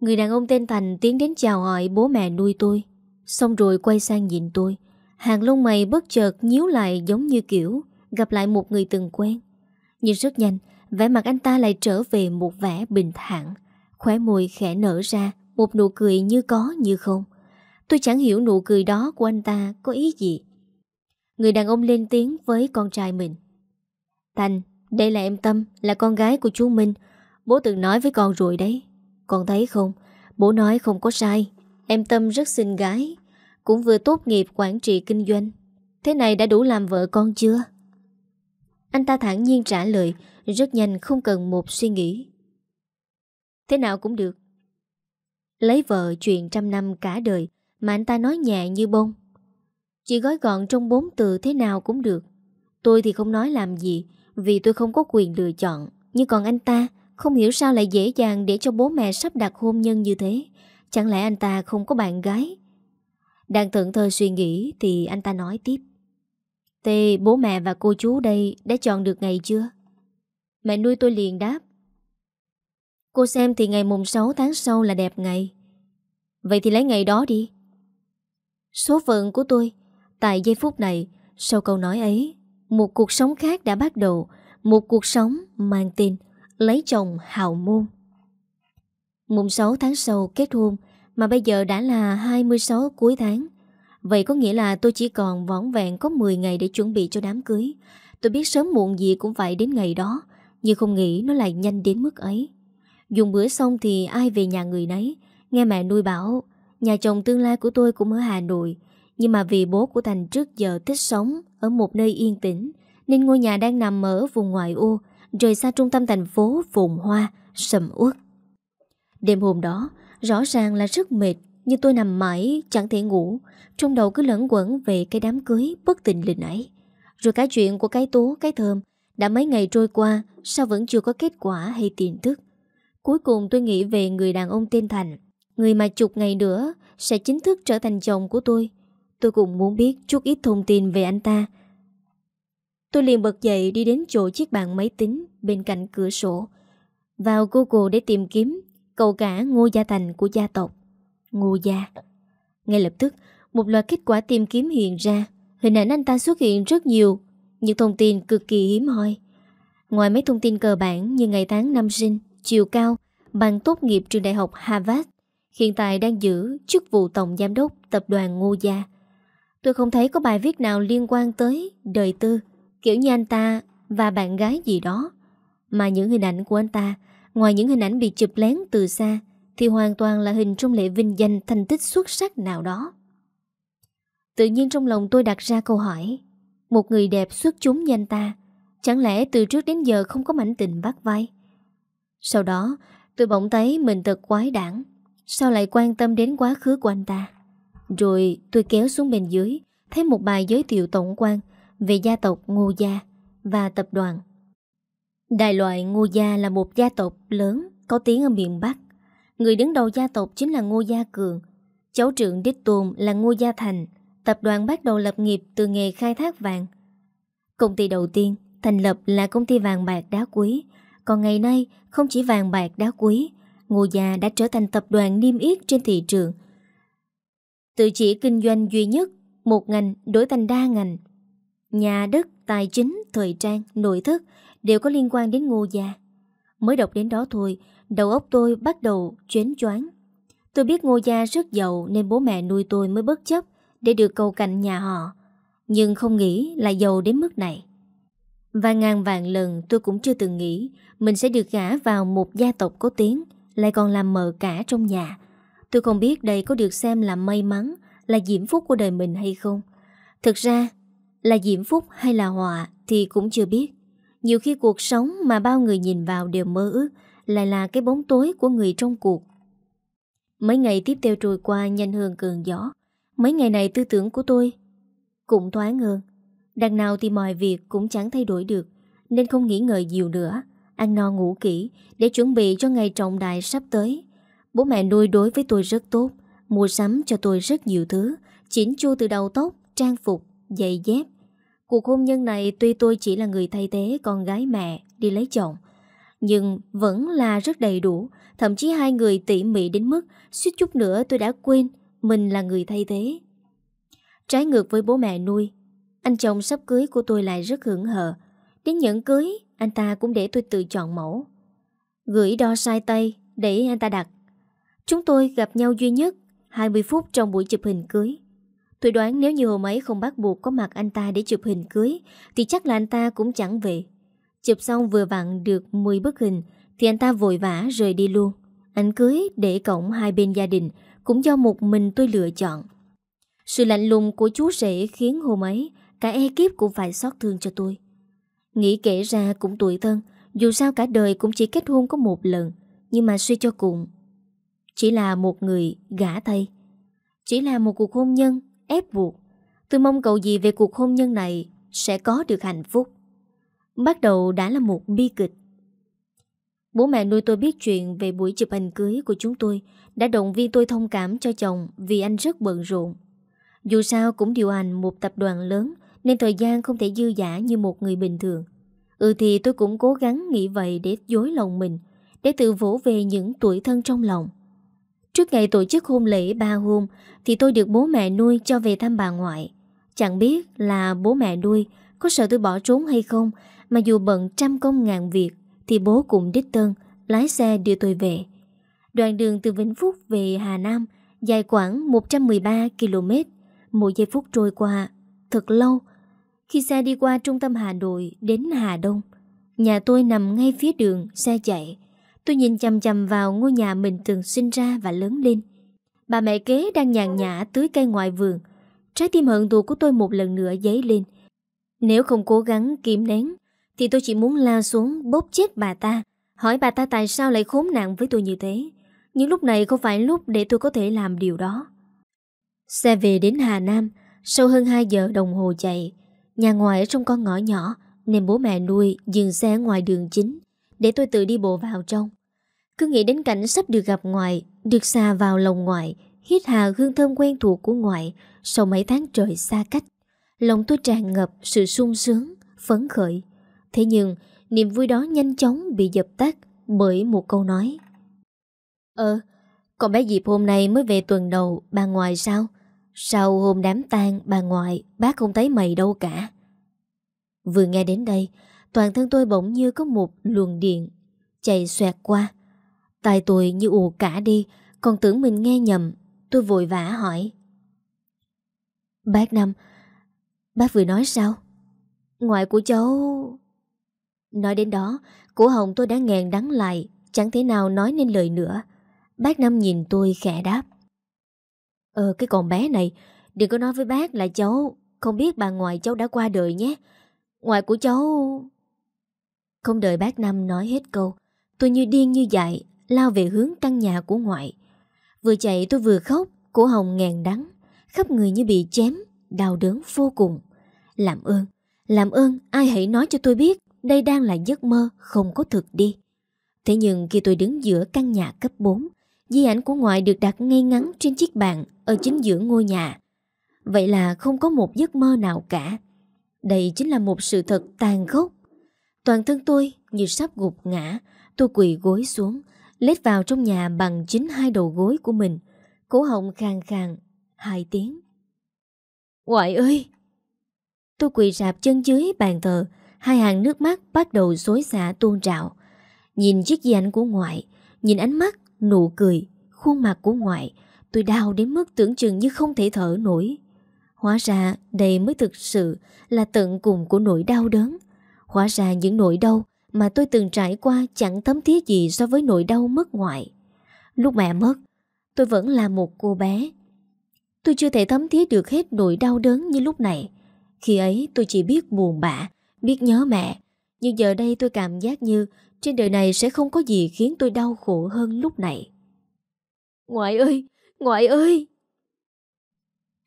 S1: Người đàn ông tên Thành tiến đến chào hỏi bố mẹ nuôi tôi, xong rồi quay sang nhìn tôi. Hàng lông mày bất chợt nhíu lại giống như kiểu gặp lại một người từng quen. Nhưng rất nhanh, vẻ mặt anh ta lại trở về một vẻ bình thản, khóe môi khẽ nở ra, một nụ cười như có như không. Tôi chẳng hiểu nụ cười đó của anh ta có ý gì. Người đàn ông lên tiếng với con trai mình Thành, đây là em Tâm Là con gái của chú Minh Bố từng nói với con rồi đấy Con thấy không, bố nói không có sai Em Tâm rất xinh gái Cũng vừa tốt nghiệp quản trị kinh doanh Thế này đã đủ làm vợ con chưa? Anh ta thẳng nhiên trả lời Rất nhanh không cần một suy nghĩ Thế nào cũng được Lấy vợ chuyện trăm năm cả đời Mà anh ta nói nhẹ như bông chỉ gói gọn trong bốn từ thế nào cũng được Tôi thì không nói làm gì Vì tôi không có quyền lựa chọn Nhưng còn anh ta Không hiểu sao lại dễ dàng để cho bố mẹ sắp đặt hôn nhân như thế Chẳng lẽ anh ta không có bạn gái Đang thận thơ suy nghĩ Thì anh ta nói tiếp Tê bố mẹ và cô chú đây Đã chọn được ngày chưa Mẹ nuôi tôi liền đáp Cô xem thì ngày mùng 6 tháng sau là đẹp ngày Vậy thì lấy ngày đó đi Số phận của tôi Tại giây phút này, sau câu nói ấy, một cuộc sống khác đã bắt đầu, một cuộc sống mang tên lấy chồng hào môn. Mùng 6 tháng sau kết hôn, mà bây giờ đã là 26 cuối tháng. Vậy có nghĩa là tôi chỉ còn võng vẹn có 10 ngày để chuẩn bị cho đám cưới. Tôi biết sớm muộn gì cũng phải đến ngày đó, nhưng không nghĩ nó lại nhanh đến mức ấy. Dùng bữa xong thì ai về nhà người nấy, nghe mẹ nuôi bảo, nhà chồng tương lai của tôi cũng ở Hà Nội, nhưng mà vì bố của Thành trước giờ thích sống ở một nơi yên tĩnh, nên ngôi nhà đang nằm ở vùng ngoại ô, rời xa trung tâm thành phố vùng hoa, sầm uất. Đêm hôm đó, rõ ràng là rất mệt, như tôi nằm mãi, chẳng thể ngủ, trong đầu cứ lẫn quẩn về cái đám cưới bất tình lình ấy. Rồi cái chuyện của cái tố, cái thơm, đã mấy ngày trôi qua, sao vẫn chưa có kết quả hay tin tức. Cuối cùng tôi nghĩ về người đàn ông tên Thành, người mà chục ngày nữa sẽ chính thức trở thành chồng của tôi. Tôi cũng muốn biết chút ít thông tin về anh ta Tôi liền bật dậy đi đến chỗ chiếc bàn máy tính bên cạnh cửa sổ Vào Google để tìm kiếm cậu cả Ngô Gia Thành của gia tộc Ngô Gia Ngay lập tức một loạt kết quả tìm kiếm hiện ra Hình ảnh anh ta xuất hiện rất nhiều Những thông tin cực kỳ hiếm hoi Ngoài mấy thông tin cơ bản như ngày tháng năm sinh, chiều cao, bằng tốt nghiệp trường đại học Harvard, hiện tại đang giữ chức vụ tổng giám đốc tập đoàn Ngô Gia. Tôi không thấy có bài viết nào liên quan tới đời tư, kiểu như anh ta và bạn gái gì đó. Mà những hình ảnh của anh ta, ngoài những hình ảnh bị chụp lén từ xa, thì hoàn toàn là hình trong lễ vinh danh thành tích xuất sắc nào đó. Tự nhiên trong lòng tôi đặt ra câu hỏi, một người đẹp xuất chúng như anh ta, chẳng lẽ từ trước đến giờ không có mảnh tình bắt vai? Sau đó, tôi bỗng thấy mình thật quái đản, sao lại quan tâm đến quá khứ của anh ta? Rồi tôi kéo xuống bên dưới Thấy một bài giới thiệu tổng quan Về gia tộc Ngô Gia Và tập đoàn Đại loại Ngô Gia là một gia tộc lớn Có tiếng ở miền Bắc Người đứng đầu gia tộc chính là Ngô Gia Cường Cháu trưởng Đích Tôn là Ngô Gia Thành Tập đoàn bắt đầu lập nghiệp từ nghề khai thác vàng Công ty đầu tiên thành lập là công ty vàng bạc đá quý Còn ngày nay không chỉ vàng bạc đá quý Ngô Gia đã trở thành tập đoàn niêm yết trên thị trường Tự chỉ kinh doanh duy nhất, một ngành đổi thành đa ngành. Nhà đất, tài chính, thời trang, nội thất đều có liên quan đến ngô gia. Mới đọc đến đó thôi, đầu óc tôi bắt đầu chuyến choáng. Tôi biết ngô gia rất giàu nên bố mẹ nuôi tôi mới bất chấp để được cầu cạnh nhà họ. Nhưng không nghĩ là giàu đến mức này. Và ngàn vạn lần tôi cũng chưa từng nghĩ mình sẽ được gả vào một gia tộc có tiếng, lại còn làm mờ cả trong nhà. Tôi không biết đây có được xem là may mắn, là diễm phúc của đời mình hay không. Thực ra, là diễm phúc hay là họa thì cũng chưa biết. Nhiều khi cuộc sống mà bao người nhìn vào đều mơ ước lại là cái bóng tối của người trong cuộc. Mấy ngày tiếp theo trôi qua nhanh hơn cường gió. Mấy ngày này tư tưởng của tôi cũng thoáng hơn. Đằng nào thì mọi việc cũng chẳng thay đổi được, nên không nghĩ ngợi nhiều nữa. Ăn no ngủ kỹ để chuẩn bị cho ngày trọng đại sắp tới. Bố mẹ nuôi đối với tôi rất tốt Mua sắm cho tôi rất nhiều thứ Chỉnh chu từ đầu tóc, trang phục, giày dép Cuộc hôn nhân này tuy tôi chỉ là người thay thế con gái mẹ đi lấy chồng Nhưng vẫn là rất đầy đủ Thậm chí hai người tỉ mỉ đến mức suýt chút nữa tôi đã quên mình là người thay thế Trái ngược với bố mẹ nuôi Anh chồng sắp cưới của tôi lại rất hưởng hờ Đến nhẫn cưới Anh ta cũng để tôi tự chọn mẫu Gửi đo sai tay Để anh ta đặt Chúng tôi gặp nhau duy nhất 20 phút trong buổi chụp hình cưới. Tôi đoán nếu như hôm ấy không bắt buộc có mặt anh ta để chụp hình cưới thì chắc là anh ta cũng chẳng về. Chụp xong vừa vặn được 10 bức hình thì anh ta vội vã rời đi luôn. Ảnh cưới để cổng hai bên gia đình cũng do một mình tôi lựa chọn. Sự lạnh lùng của chú rể khiến hôm ấy cả ekip cũng phải xót thương cho tôi. Nghĩ kể ra cũng tuổi thân, dù sao cả đời cũng chỉ kết hôn có một lần, nhưng mà suy cho cùng chỉ là một người gã tay Chỉ là một cuộc hôn nhân ép buộc Tôi mong cầu gì về cuộc hôn nhân này Sẽ có được hạnh phúc Bắt đầu đã là một bi kịch Bố mẹ nuôi tôi biết chuyện về buổi chụp hình cưới của chúng tôi đã động viên tôi thông cảm cho chồng vì anh rất bận rộn. Dù sao cũng điều hành một tập đoàn lớn nên thời gian không thể dư giả như một người bình thường. Ừ thì tôi cũng cố gắng nghĩ vậy để dối lòng mình, để tự vỗ về những tuổi thân trong lòng. Trước ngày tổ chức hôn lễ ba hôm Thì tôi được bố mẹ nuôi cho về thăm bà ngoại Chẳng biết là bố mẹ nuôi Có sợ tôi bỏ trốn hay không Mà dù bận trăm công ngàn việc Thì bố cũng đích tân Lái xe đưa tôi về Đoạn đường từ Vĩnh Phúc về Hà Nam Dài khoảng 113 km Một giây phút trôi qua Thật lâu Khi xe đi qua trung tâm Hà Nội đến Hà Đông Nhà tôi nằm ngay phía đường xe chạy Tôi nhìn chầm chầm vào ngôi nhà mình từng sinh ra và lớn lên Bà mẹ kế đang nhàn nhã tưới cây ngoài vườn Trái tim hận thù của tôi một lần nữa dấy lên Nếu không cố gắng kiềm nén Thì tôi chỉ muốn la xuống bóp chết bà ta Hỏi bà ta tại sao lại khốn nạn với tôi như thế Nhưng lúc này không phải lúc để tôi có thể làm điều đó Xe về đến Hà Nam Sau hơn 2 giờ đồng hồ chạy Nhà ngoài ở trong con ngõ nhỏ Nên bố mẹ nuôi dừng xe ngoài đường chính để tôi tự đi bộ vào trong Cứ nghĩ đến cảnh sắp được gặp ngoại Được xa vào lòng ngoại Hít hà hương thơm quen thuộc của ngoại Sau mấy tháng trời xa cách Lòng tôi tràn ngập sự sung sướng Phấn khởi Thế nhưng niềm vui đó nhanh chóng bị dập tắt Bởi một câu nói Ờ con bé dịp hôm nay mới về tuần đầu Bà ngoại sao Sau hôm đám tang bà ngoại Bác không thấy mày đâu cả Vừa nghe đến đây toàn thân tôi bỗng như có một luồng điện chạy xoẹt qua. tài tôi như ù cả đi, còn tưởng mình nghe nhầm, tôi vội vã hỏi. Bác Năm, bác vừa nói sao? Ngoại của cháu... Nói đến đó, cổ hồng tôi đã nghẹn đắng lại, chẳng thể nào nói nên lời nữa. Bác Năm nhìn tôi khẽ đáp. Ờ, cái con bé này, đừng có nói với bác là cháu, không biết bà ngoại cháu đã qua đời nhé. Ngoại của cháu... Không đợi bác Năm nói hết câu Tôi như điên như dại Lao về hướng căn nhà của ngoại Vừa chạy tôi vừa khóc Cổ hồng ngàn đắng Khắp người như bị chém Đau đớn vô cùng Làm ơn Làm ơn ai hãy nói cho tôi biết Đây đang là giấc mơ không có thực đi Thế nhưng khi tôi đứng giữa căn nhà cấp 4 Di ảnh của ngoại được đặt ngay ngắn trên chiếc bàn Ở chính giữa ngôi nhà Vậy là không có một giấc mơ nào cả Đây chính là một sự thật tàn khốc Toàn thân tôi như sắp gục ngã Tôi quỳ gối xuống Lết vào trong nhà bằng chính hai đầu gối của mình Cố hồng khang khang Hai tiếng Ngoại ơi Tôi quỳ rạp chân dưới bàn thờ Hai hàng nước mắt bắt đầu xối xả tuôn trào Nhìn chiếc di ảnh của ngoại Nhìn ánh mắt, nụ cười Khuôn mặt của ngoại Tôi đau đến mức tưởng chừng như không thể thở nổi Hóa ra đây mới thực sự Là tận cùng của nỗi đau đớn Hóa ra những nỗi đau mà tôi từng trải qua chẳng thấm thiết gì so với nỗi đau mất ngoại. Lúc mẹ mất, tôi vẫn là một cô bé. Tôi chưa thể thấm thiết được hết nỗi đau đớn như lúc này. Khi ấy tôi chỉ biết buồn bã, biết nhớ mẹ. Nhưng giờ đây tôi cảm giác như trên đời này sẽ không có gì khiến tôi đau khổ hơn lúc này. Ngoại ơi! Ngoại ơi!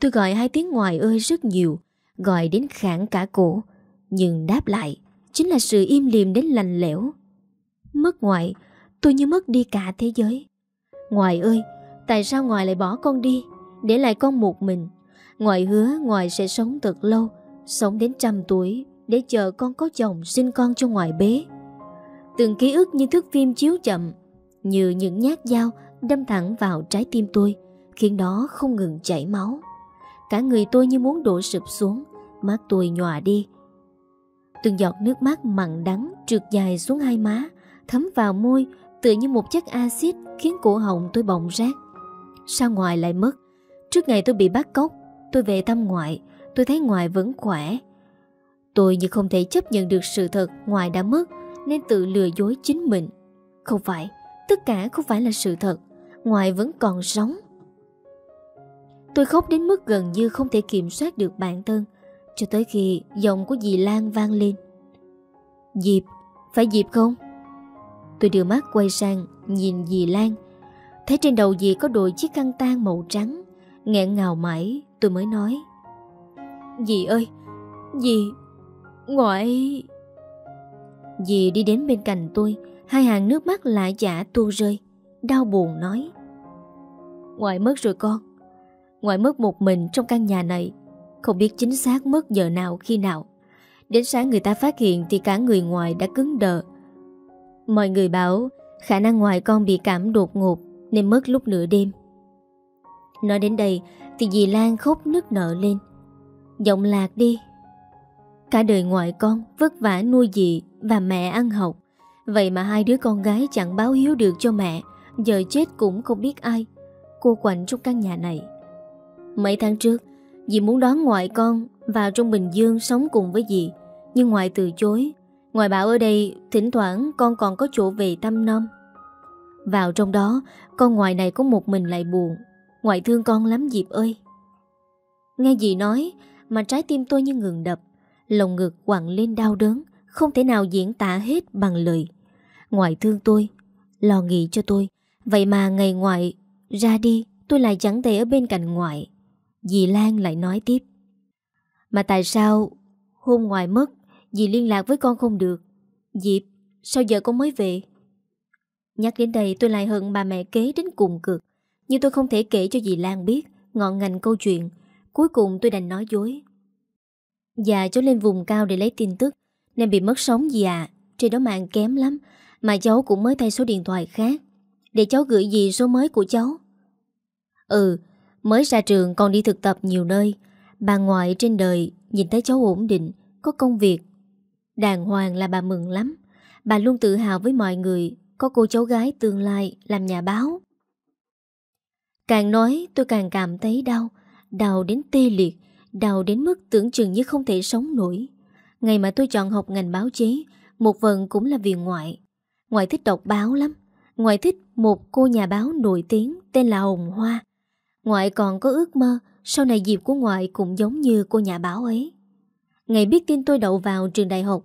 S1: Tôi gọi hai tiếng ngoại ơi rất nhiều, gọi đến khản cả cổ, nhưng đáp lại chính là sự im lìm đến lành lẽo. Mất ngoại, tôi như mất đi cả thế giới. Ngoại ơi, tại sao ngoại lại bỏ con đi, để lại con một mình? Ngoại hứa ngoại sẽ sống thật lâu, sống đến trăm tuổi, để chờ con có chồng sinh con cho ngoại bế. Từng ký ức như thước phim chiếu chậm, như những nhát dao đâm thẳng vào trái tim tôi, khiến nó không ngừng chảy máu. Cả người tôi như muốn đổ sụp xuống, mắt tôi nhòa đi, Từng giọt nước mắt mặn đắng trượt dài xuống hai má, thấm vào môi tựa như một chất axit khiến cổ họng tôi bọng rác. Sao ngoại lại mất? Trước ngày tôi bị bắt cóc, tôi về thăm ngoại, tôi thấy ngoại vẫn khỏe. Tôi như không thể chấp nhận được sự thật ngoại đã mất nên tự lừa dối chính mình. Không phải, tất cả không phải là sự thật, ngoại vẫn còn sống. Tôi khóc đến mức gần như không thể kiểm soát được bản thân cho tới khi giọng của dì Lan vang lên Diệp Phải Diệp không Tôi đưa mắt quay sang Nhìn dì Lan Thấy trên đầu dì có đội chiếc khăn tang màu trắng nghẹn ngào mãi tôi mới nói Dì ơi Dì Ngoại Dì đi đến bên cạnh tôi Hai hàng nước mắt lạ chả tuôn rơi Đau buồn nói Ngoại mất rồi con Ngoại mất một mình trong căn nhà này không biết chính xác mất giờ nào khi nào Đến sáng người ta phát hiện Thì cả người ngoài đã cứng đờ Mọi người bảo Khả năng ngoài con bị cảm đột ngột Nên mất lúc nửa đêm Nói đến đây Thì dì Lan khóc nức nở lên Giọng lạc đi Cả đời ngoại con vất vả nuôi dì Và mẹ ăn học Vậy mà hai đứa con gái chẳng báo hiếu được cho mẹ Giờ chết cũng không biết ai Cô quạnh trong căn nhà này Mấy tháng trước Dì muốn đón ngoại con vào trong Bình Dương sống cùng với dì, nhưng ngoại từ chối. Ngoại bảo ở đây thỉnh thoảng con còn có chỗ về tâm nom. Vào trong đó, con ngoại này có một mình lại buồn. Ngoại thương con lắm dịp ơi. Nghe dì nói mà trái tim tôi như ngừng đập, lồng ngực quặn lên đau đớn, không thể nào diễn tả hết bằng lời. Ngoại thương tôi, lo nghĩ cho tôi, vậy mà ngày ngoại ra đi, tôi lại chẳng thể ở bên cạnh ngoại. Dì Lan lại nói tiếp Mà tại sao Hôm ngoài mất Dì liên lạc với con không được Dịp Sao giờ con mới về Nhắc đến đây tôi lại hận bà mẹ kế đến cùng cực Nhưng tôi không thể kể cho dì Lan biết Ngọn ngành câu chuyện Cuối cùng tôi đành nói dối Dạ cháu lên vùng cao để lấy tin tức Nên bị mất sóng gì à Trên đó mạng kém lắm Mà cháu cũng mới thay số điện thoại khác Để cháu gửi gì số mới của cháu Ừ Mới ra trường còn đi thực tập nhiều nơi Bà ngoại trên đời Nhìn thấy cháu ổn định Có công việc Đàng hoàng là bà mừng lắm Bà luôn tự hào với mọi người Có cô cháu gái tương lai làm nhà báo Càng nói tôi càng cảm thấy đau Đau đến tê liệt Đau đến mức tưởng chừng như không thể sống nổi Ngày mà tôi chọn học ngành báo chí Một phần cũng là vì ngoại Ngoại thích đọc báo lắm Ngoại thích một cô nhà báo nổi tiếng Tên là Hồng Hoa Ngoại còn có ước mơ Sau này dịp của ngoại cũng giống như cô nhà báo ấy Ngày biết tin tôi đậu vào trường đại học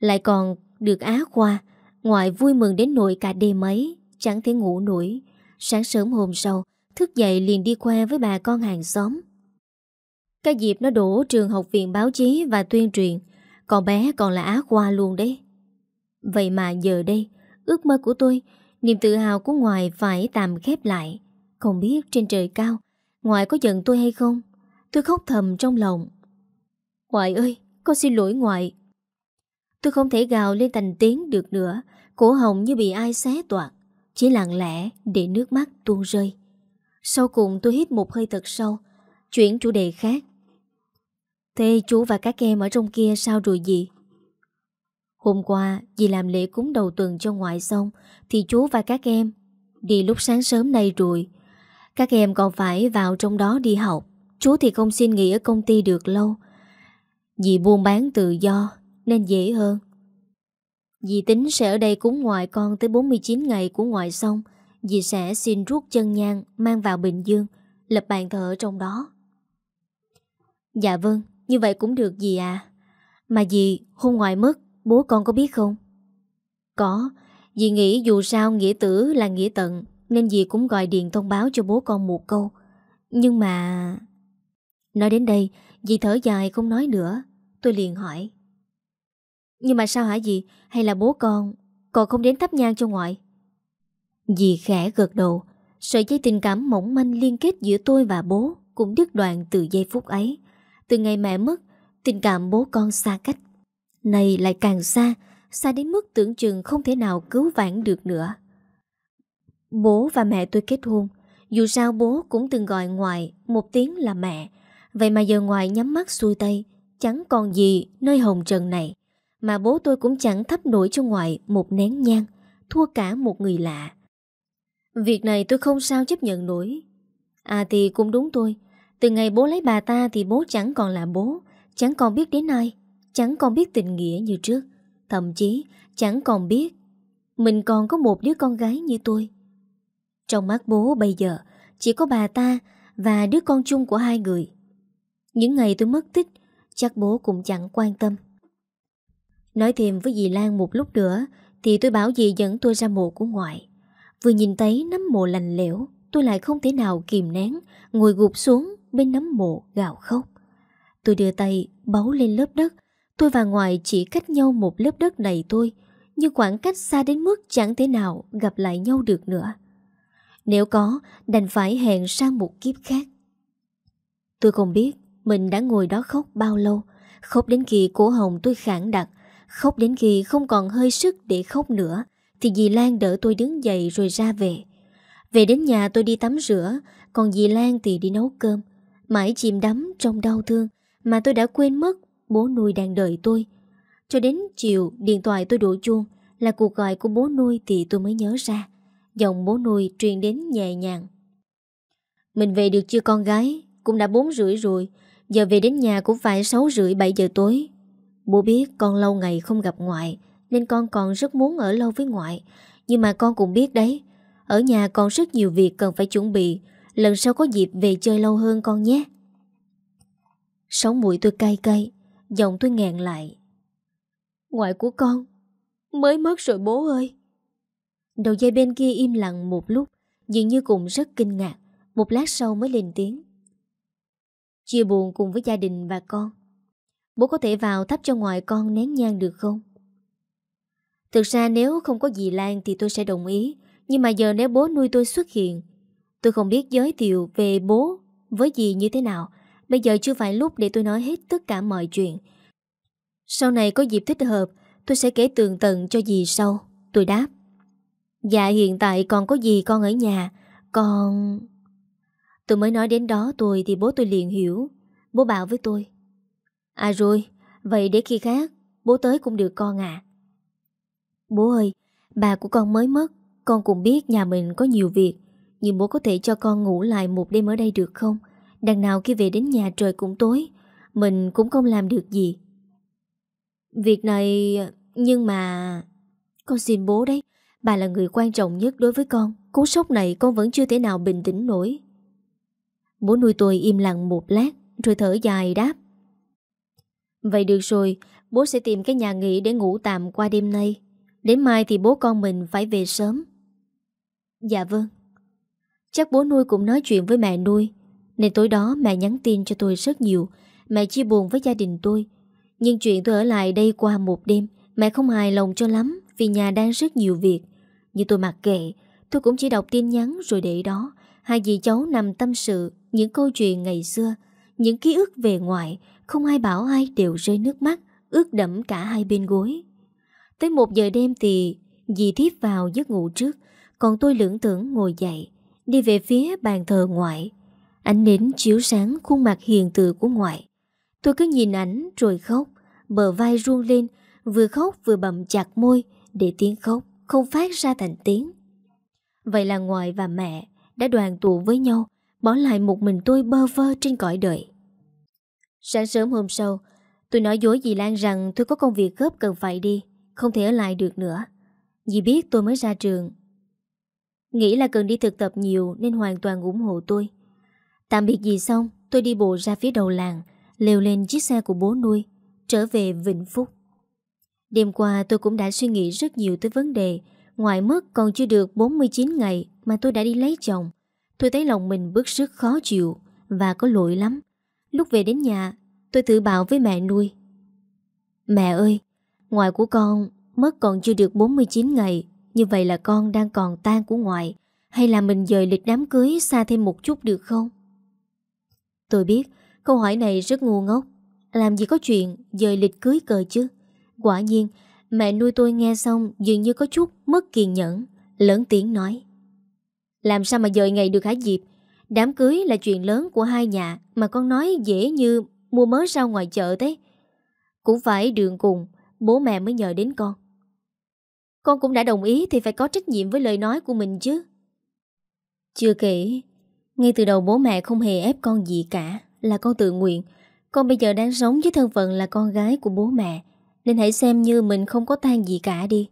S1: Lại còn được á khoa Ngoại vui mừng đến nội cả đêm ấy Chẳng thể ngủ nổi Sáng sớm hôm sau Thức dậy liền đi qua với bà con hàng xóm Cái dịp nó đổ trường học viện báo chí và tuyên truyền Còn bé còn là á khoa luôn đấy Vậy mà giờ đây Ước mơ của tôi Niềm tự hào của ngoài phải tạm khép lại không biết trên trời cao Ngoại có giận tôi hay không Tôi khóc thầm trong lòng Ngoại ơi con xin lỗi ngoại Tôi không thể gào lên thành tiếng được nữa Cổ hồng như bị ai xé toạc Chỉ lặng lẽ để nước mắt tuôn rơi Sau cùng tôi hít một hơi thật sâu Chuyển chủ đề khác Thế chú và các em ở trong kia sao rồi gì? Hôm qua, vì làm lễ cúng đầu tuần cho ngoại xong, thì chú và các em đi lúc sáng sớm nay rồi, các em còn phải vào trong đó đi học Chú thì không xin nghỉ ở công ty được lâu Dì buôn bán tự do Nên dễ hơn Dì tính sẽ ở đây cúng ngoại con Tới 49 ngày của ngoại xong Dì sẽ xin rút chân nhang Mang vào Bình Dương Lập bàn thờ trong đó Dạ vâng, như vậy cũng được dì à Mà dì, hôn ngoại mất Bố con có biết không? Có, dì nghĩ dù sao nghĩa tử là nghĩa tận nên dì cũng gọi điện thông báo cho bố con một câu Nhưng mà... Nói đến đây Dì thở dài không nói nữa Tôi liền hỏi Nhưng mà sao hả dì Hay là bố con Còn không đến thắp nhang cho ngoại Dì khẽ gật đầu Sợi dây tình cảm mỏng manh liên kết giữa tôi và bố Cũng đứt đoạn từ giây phút ấy Từ ngày mẹ mất Tình cảm bố con xa cách Này lại càng xa Xa đến mức tưởng chừng không thể nào cứu vãn được nữa Bố và mẹ tôi kết hôn Dù sao bố cũng từng gọi ngoại Một tiếng là mẹ Vậy mà giờ ngoại nhắm mắt xuôi tay Chẳng còn gì nơi hồng trần này Mà bố tôi cũng chẳng thắp nổi cho ngoại Một nén nhang Thua cả một người lạ Việc này tôi không sao chấp nhận nổi À thì cũng đúng tôi Từ ngày bố lấy bà ta thì bố chẳng còn là bố Chẳng còn biết đến ai Chẳng còn biết tình nghĩa như trước Thậm chí chẳng còn biết Mình còn có một đứa con gái như tôi trong mắt bố bây giờ Chỉ có bà ta và đứa con chung của hai người Những ngày tôi mất tích Chắc bố cũng chẳng quan tâm Nói thêm với dì Lan một lúc nữa Thì tôi bảo dì dẫn tôi ra mộ của ngoại Vừa nhìn thấy nắm mộ lành lẽo Tôi lại không thể nào kìm nén Ngồi gục xuống bên nắm mộ gào khóc Tôi đưa tay bấu lên lớp đất Tôi và ngoại chỉ cách nhau một lớp đất này thôi như khoảng cách xa đến mức chẳng thể nào gặp lại nhau được nữa nếu có, đành phải hẹn sang một kiếp khác. Tôi không biết mình đã ngồi đó khóc bao lâu, khóc đến khi cổ hồng tôi khẳng đặc, khóc đến khi không còn hơi sức để khóc nữa, thì dì Lan đỡ tôi đứng dậy rồi ra về. Về đến nhà tôi đi tắm rửa, còn dì Lan thì đi nấu cơm. Mãi chìm đắm trong đau thương mà tôi đã quên mất bố nuôi đang đợi tôi. Cho đến chiều điện thoại tôi đổ chuông là cuộc gọi của bố nuôi thì tôi mới nhớ ra. Dòng bố nuôi truyền đến nhẹ nhàng Mình về được chưa con gái Cũng đã 4 rưỡi rồi Giờ về đến nhà cũng phải 6 rưỡi 7 giờ tối Bố biết con lâu ngày không gặp ngoại Nên con còn rất muốn ở lâu với ngoại Nhưng mà con cũng biết đấy Ở nhà còn rất nhiều việc cần phải chuẩn bị Lần sau có dịp về chơi lâu hơn con nhé Sống mũi tôi cay cay Giọng tôi nghẹn lại Ngoại của con Mới mất rồi bố ơi Đầu dây bên kia im lặng một lúc Dường như cũng rất kinh ngạc Một lát sau mới lên tiếng Chia buồn cùng với gia đình và con Bố có thể vào thắp cho ngoại con nén nhang được không? Thực ra nếu không có gì Lan thì tôi sẽ đồng ý Nhưng mà giờ nếu bố nuôi tôi xuất hiện Tôi không biết giới thiệu về bố Với gì như thế nào Bây giờ chưa phải lúc để tôi nói hết tất cả mọi chuyện Sau này có dịp thích hợp Tôi sẽ kể tường tận cho dì sau Tôi đáp Dạ hiện tại còn có gì con ở nhà Con... Tôi mới nói đến đó tôi thì bố tôi liền hiểu Bố bảo với tôi À rồi, vậy để khi khác Bố tới cũng được con à Bố ơi, bà của con mới mất Con cũng biết nhà mình có nhiều việc Nhưng bố có thể cho con ngủ lại một đêm ở đây được không Đằng nào khi về đến nhà trời cũng tối Mình cũng không làm được gì Việc này... Nhưng mà... Con xin bố đấy Bà là người quan trọng nhất đối với con Cú sốc này con vẫn chưa thể nào bình tĩnh nổi Bố nuôi tôi im lặng một lát Rồi thở dài đáp Vậy được rồi Bố sẽ tìm cái nhà nghỉ để ngủ tạm qua đêm nay Đến mai thì bố con mình phải về sớm Dạ vâng Chắc bố nuôi cũng nói chuyện với mẹ nuôi Nên tối đó mẹ nhắn tin cho tôi rất nhiều Mẹ chia buồn với gia đình tôi Nhưng chuyện tôi ở lại đây qua một đêm Mẹ không hài lòng cho lắm Vì nhà đang rất nhiều việc như tôi mặc kệ Tôi cũng chỉ đọc tin nhắn rồi để đó Hai dì cháu nằm tâm sự Những câu chuyện ngày xưa Những ký ức về ngoại Không ai bảo ai đều rơi nước mắt Ướt đẫm cả hai bên gối Tới một giờ đêm thì Dì thiếp vào giấc ngủ trước Còn tôi lưỡng tưởng ngồi dậy Đi về phía bàn thờ ngoại Ánh nến chiếu sáng khuôn mặt hiền từ của ngoại Tôi cứ nhìn ảnh rồi khóc Bờ vai run lên Vừa khóc vừa bậm chặt môi Để tiếng khóc không phát ra thành tiếng. Vậy là ngoại và mẹ đã đoàn tụ với nhau, bỏ lại một mình tôi bơ vơ trên cõi đời. Sáng sớm hôm sau, tôi nói dối dì Lan rằng tôi có công việc gấp cần phải đi, không thể ở lại được nữa. Dì biết tôi mới ra trường. Nghĩ là cần đi thực tập nhiều nên hoàn toàn ủng hộ tôi. Tạm biệt dì xong, tôi đi bộ ra phía đầu làng, leo lên chiếc xe của bố nuôi, trở về Vĩnh Phúc. Đêm qua tôi cũng đã suy nghĩ rất nhiều tới vấn đề Ngoại mất còn chưa được 49 ngày mà tôi đã đi lấy chồng Tôi thấy lòng mình bức sức khó chịu Và có lỗi lắm Lúc về đến nhà tôi tự bảo với mẹ nuôi Mẹ ơi Ngoại của con mất còn chưa được 49 ngày Như vậy là con đang còn tan của ngoại Hay là mình dời lịch đám cưới xa thêm một chút được không? Tôi biết câu hỏi này rất ngu ngốc Làm gì có chuyện dời lịch cưới cờ chứ Quả nhiên, mẹ nuôi tôi nghe xong dường như có chút mất kiên nhẫn, lớn tiếng nói. Làm sao mà dời ngày được hả dịp? Đám cưới là chuyện lớn của hai nhà mà con nói dễ như mua mớ rau ngoài chợ thế. Cũng phải đường cùng, bố mẹ mới nhờ đến con. Con cũng đã đồng ý thì phải có trách nhiệm với lời nói của mình chứ. Chưa kể, ngay từ đầu bố mẹ không hề ép con gì cả, là con tự nguyện. Con bây giờ đang sống với thân phận là con gái của bố mẹ. Nên hãy xem như mình không có tan gì cả đi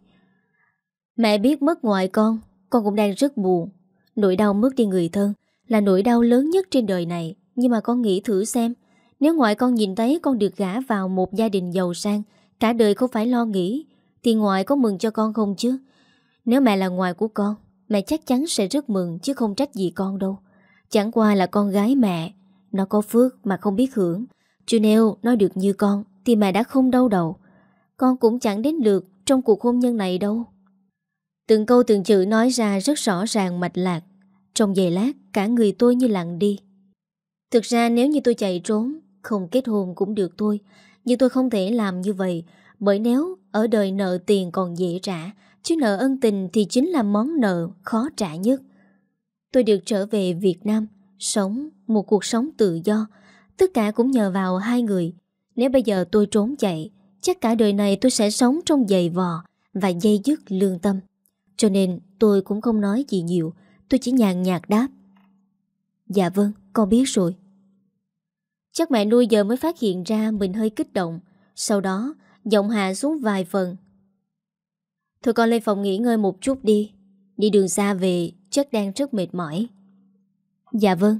S1: Mẹ biết mất ngoại con Con cũng đang rất buồn Nỗi đau mất đi người thân Là nỗi đau lớn nhất trên đời này Nhưng mà con nghĩ thử xem Nếu ngoại con nhìn thấy con được gả vào một gia đình giàu sang Cả đời không phải lo nghĩ Thì ngoại có mừng cho con không chứ Nếu mẹ là ngoại của con Mẹ chắc chắn sẽ rất mừng chứ không trách gì con đâu Chẳng qua là con gái mẹ Nó có phước mà không biết hưởng Cho nên nó được như con Thì mẹ đã không đau đầu con cũng chẳng đến lượt trong cuộc hôn nhân này đâu Từng câu từng chữ nói ra rất rõ ràng mạch lạc Trong giây lát cả người tôi như lặng đi Thực ra nếu như tôi chạy trốn Không kết hôn cũng được thôi Nhưng tôi không thể làm như vậy Bởi nếu ở đời nợ tiền còn dễ trả Chứ nợ ân tình thì chính là món nợ khó trả nhất Tôi được trở về Việt Nam Sống một cuộc sống tự do Tất cả cũng nhờ vào hai người Nếu bây giờ tôi trốn chạy Chắc cả đời này tôi sẽ sống trong giày vò Và dây dứt lương tâm Cho nên tôi cũng không nói gì nhiều Tôi chỉ nhàn nhạt đáp Dạ vâng, con biết rồi Chắc mẹ nuôi giờ mới phát hiện ra Mình hơi kích động Sau đó giọng hạ xuống vài phần Thôi con lên phòng nghỉ ngơi một chút đi Đi đường xa về Chắc đang rất mệt mỏi Dạ vâng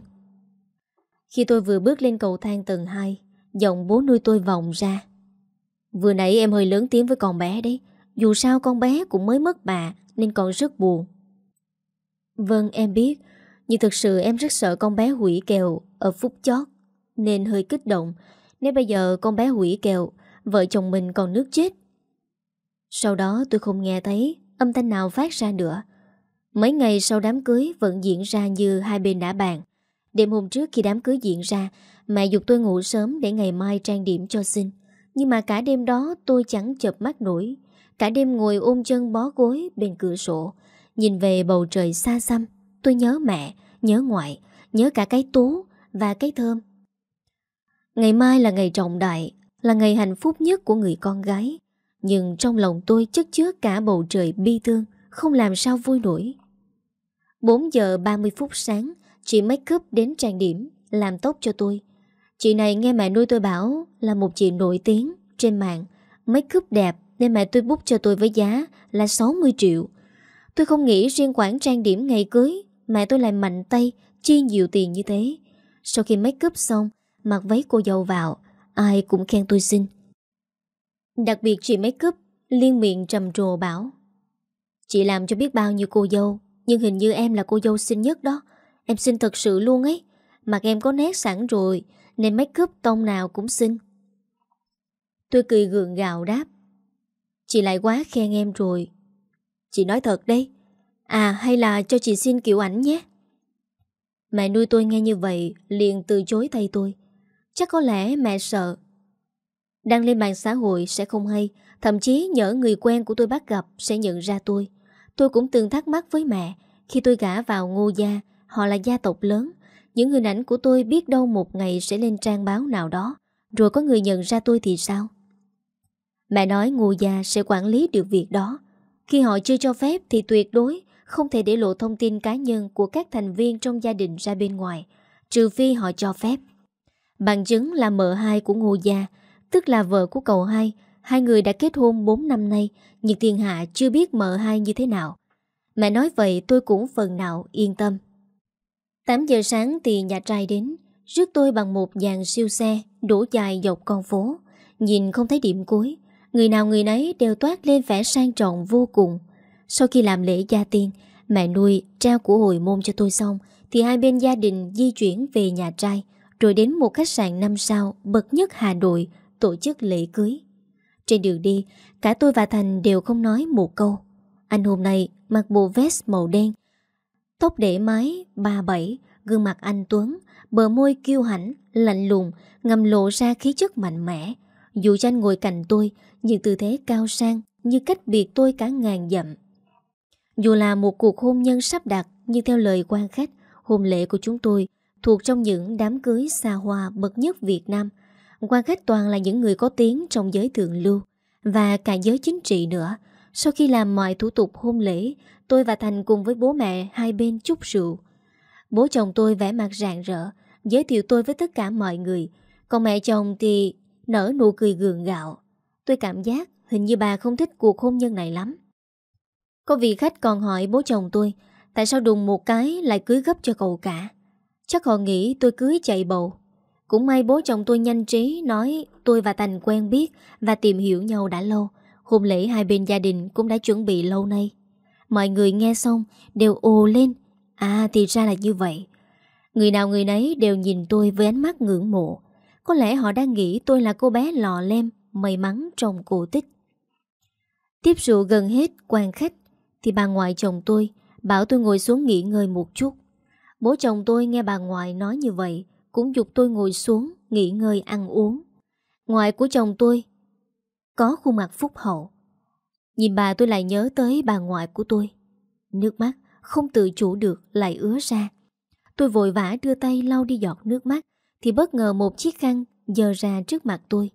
S1: Khi tôi vừa bước lên cầu thang tầng 2 Giọng bố nuôi tôi vòng ra Vừa nãy em hơi lớn tiếng với con bé đấy Dù sao con bé cũng mới mất bà Nên còn rất buồn Vâng em biết Nhưng thực sự em rất sợ con bé hủy kèo Ở phút chót Nên hơi kích động Nếu bây giờ con bé hủy kèo Vợ chồng mình còn nước chết Sau đó tôi không nghe thấy Âm thanh nào phát ra nữa Mấy ngày sau đám cưới vẫn diễn ra như hai bên đã bàn Đêm hôm trước khi đám cưới diễn ra Mẹ dục tôi ngủ sớm để ngày mai trang điểm cho xinh nhưng mà cả đêm đó tôi chẳng chợp mắt nổi Cả đêm ngồi ôm chân bó gối bên cửa sổ Nhìn về bầu trời xa xăm Tôi nhớ mẹ, nhớ ngoại Nhớ cả cái tú và cái thơm Ngày mai là ngày trọng đại Là ngày hạnh phúc nhất của người con gái Nhưng trong lòng tôi chất chứa cả bầu trời bi thương Không làm sao vui nổi 4 giờ 30 phút sáng Chị make up đến trang điểm Làm tóc cho tôi Chị này nghe mẹ nuôi tôi bảo là một chị nổi tiếng trên mạng, make up đẹp nên mẹ tôi bút cho tôi với giá là 60 triệu. Tôi không nghĩ riêng quản trang điểm ngày cưới, mẹ tôi lại mạnh tay, chi nhiều tiền như thế. Sau khi make up xong, mặc váy cô dâu vào, ai cũng khen tôi xinh. Đặc biệt chị make up, liên miệng trầm trồ bảo. Chị làm cho biết bao nhiêu cô dâu, nhưng hình như em là cô dâu xinh nhất đó. Em xinh thật sự luôn ấy. Mặt em có nét sẵn rồi, nên make cướp tông nào cũng xinh. Tôi cười gượng gạo đáp. Chị lại quá khen em rồi. Chị nói thật đấy. À hay là cho chị xin kiểu ảnh nhé. Mẹ nuôi tôi nghe như vậy liền từ chối tay tôi. Chắc có lẽ mẹ sợ. Đăng lên mạng xã hội sẽ không hay. Thậm chí nhỡ người quen của tôi bắt gặp sẽ nhận ra tôi. Tôi cũng từng thắc mắc với mẹ khi tôi gả vào ngô gia, họ là gia tộc lớn. Những hình ảnh của tôi biết đâu một ngày sẽ lên trang báo nào đó Rồi có người nhận ra tôi thì sao Mẹ nói ngô già sẽ quản lý được việc đó Khi họ chưa cho phép thì tuyệt đối Không thể để lộ thông tin cá nhân của các thành viên trong gia đình ra bên ngoài Trừ phi họ cho phép Bằng chứng là mợ hai của ngô gia Tức là vợ của cậu hai Hai người đã kết hôn 4 năm nay Nhưng thiên hạ chưa biết mợ hai như thế nào Mẹ nói vậy tôi cũng phần nào yên tâm 8 giờ sáng thì nhà trai đến, rước tôi bằng một dàn siêu xe đổ dài dọc con phố. Nhìn không thấy điểm cuối, người nào người nấy đều toát lên vẻ sang trọng vô cùng. Sau khi làm lễ gia tiên, mẹ nuôi trao của hồi môn cho tôi xong thì hai bên gia đình di chuyển về nhà trai rồi đến một khách sạn năm sao bậc nhất Hà Nội tổ chức lễ cưới. Trên đường đi, cả tôi và Thành đều không nói một câu. Anh hôm nay mặc bộ vest màu đen Tóc để mái, ba bảy, gương mặt anh Tuấn, bờ môi kiêu hãnh, lạnh lùng, ngầm lộ ra khí chất mạnh mẽ. Dù cho anh ngồi cạnh tôi, nhưng tư thế cao sang như cách biệt tôi cả ngàn dặm. Dù là một cuộc hôn nhân sắp đặt như theo lời quan khách, hôn lễ của chúng tôi thuộc trong những đám cưới xa hoa bậc nhất Việt Nam. Quan khách toàn là những người có tiếng trong giới thượng lưu và cả giới chính trị nữa. Sau khi làm mọi thủ tục hôn lễ, tôi và Thành cùng với bố mẹ hai bên chúc rượu. Bố chồng tôi vẽ mặt rạng rỡ, giới thiệu tôi với tất cả mọi người. Còn mẹ chồng thì nở nụ cười gượng gạo. Tôi cảm giác hình như bà không thích cuộc hôn nhân này lắm. Có vị khách còn hỏi bố chồng tôi Tại sao đùng một cái lại cưới gấp cho cậu cả Chắc họ nghĩ tôi cưới chạy bầu Cũng may bố chồng tôi nhanh trí Nói tôi và Thành quen biết Và tìm hiểu nhau đã lâu Hôn lễ hai bên gia đình cũng đã chuẩn bị lâu nay Mọi người nghe xong đều ồ lên À thì ra là như vậy Người nào người nấy đều nhìn tôi với ánh mắt ngưỡng mộ Có lẽ họ đang nghĩ tôi là cô bé lò lem May mắn trong cổ tích Tiếp rượu gần hết quan khách Thì bà ngoại chồng tôi Bảo tôi ngồi xuống nghỉ ngơi một chút Bố chồng tôi nghe bà ngoại nói như vậy Cũng dục tôi ngồi xuống Nghỉ ngơi ăn uống Ngoại của chồng tôi Có khuôn mặt phúc hậu Nhìn bà tôi lại nhớ tới bà ngoại của tôi Nước mắt không tự chủ được lại ứa ra Tôi vội vã đưa tay lau đi giọt nước mắt Thì bất ngờ một chiếc khăn dờ ra trước mặt tôi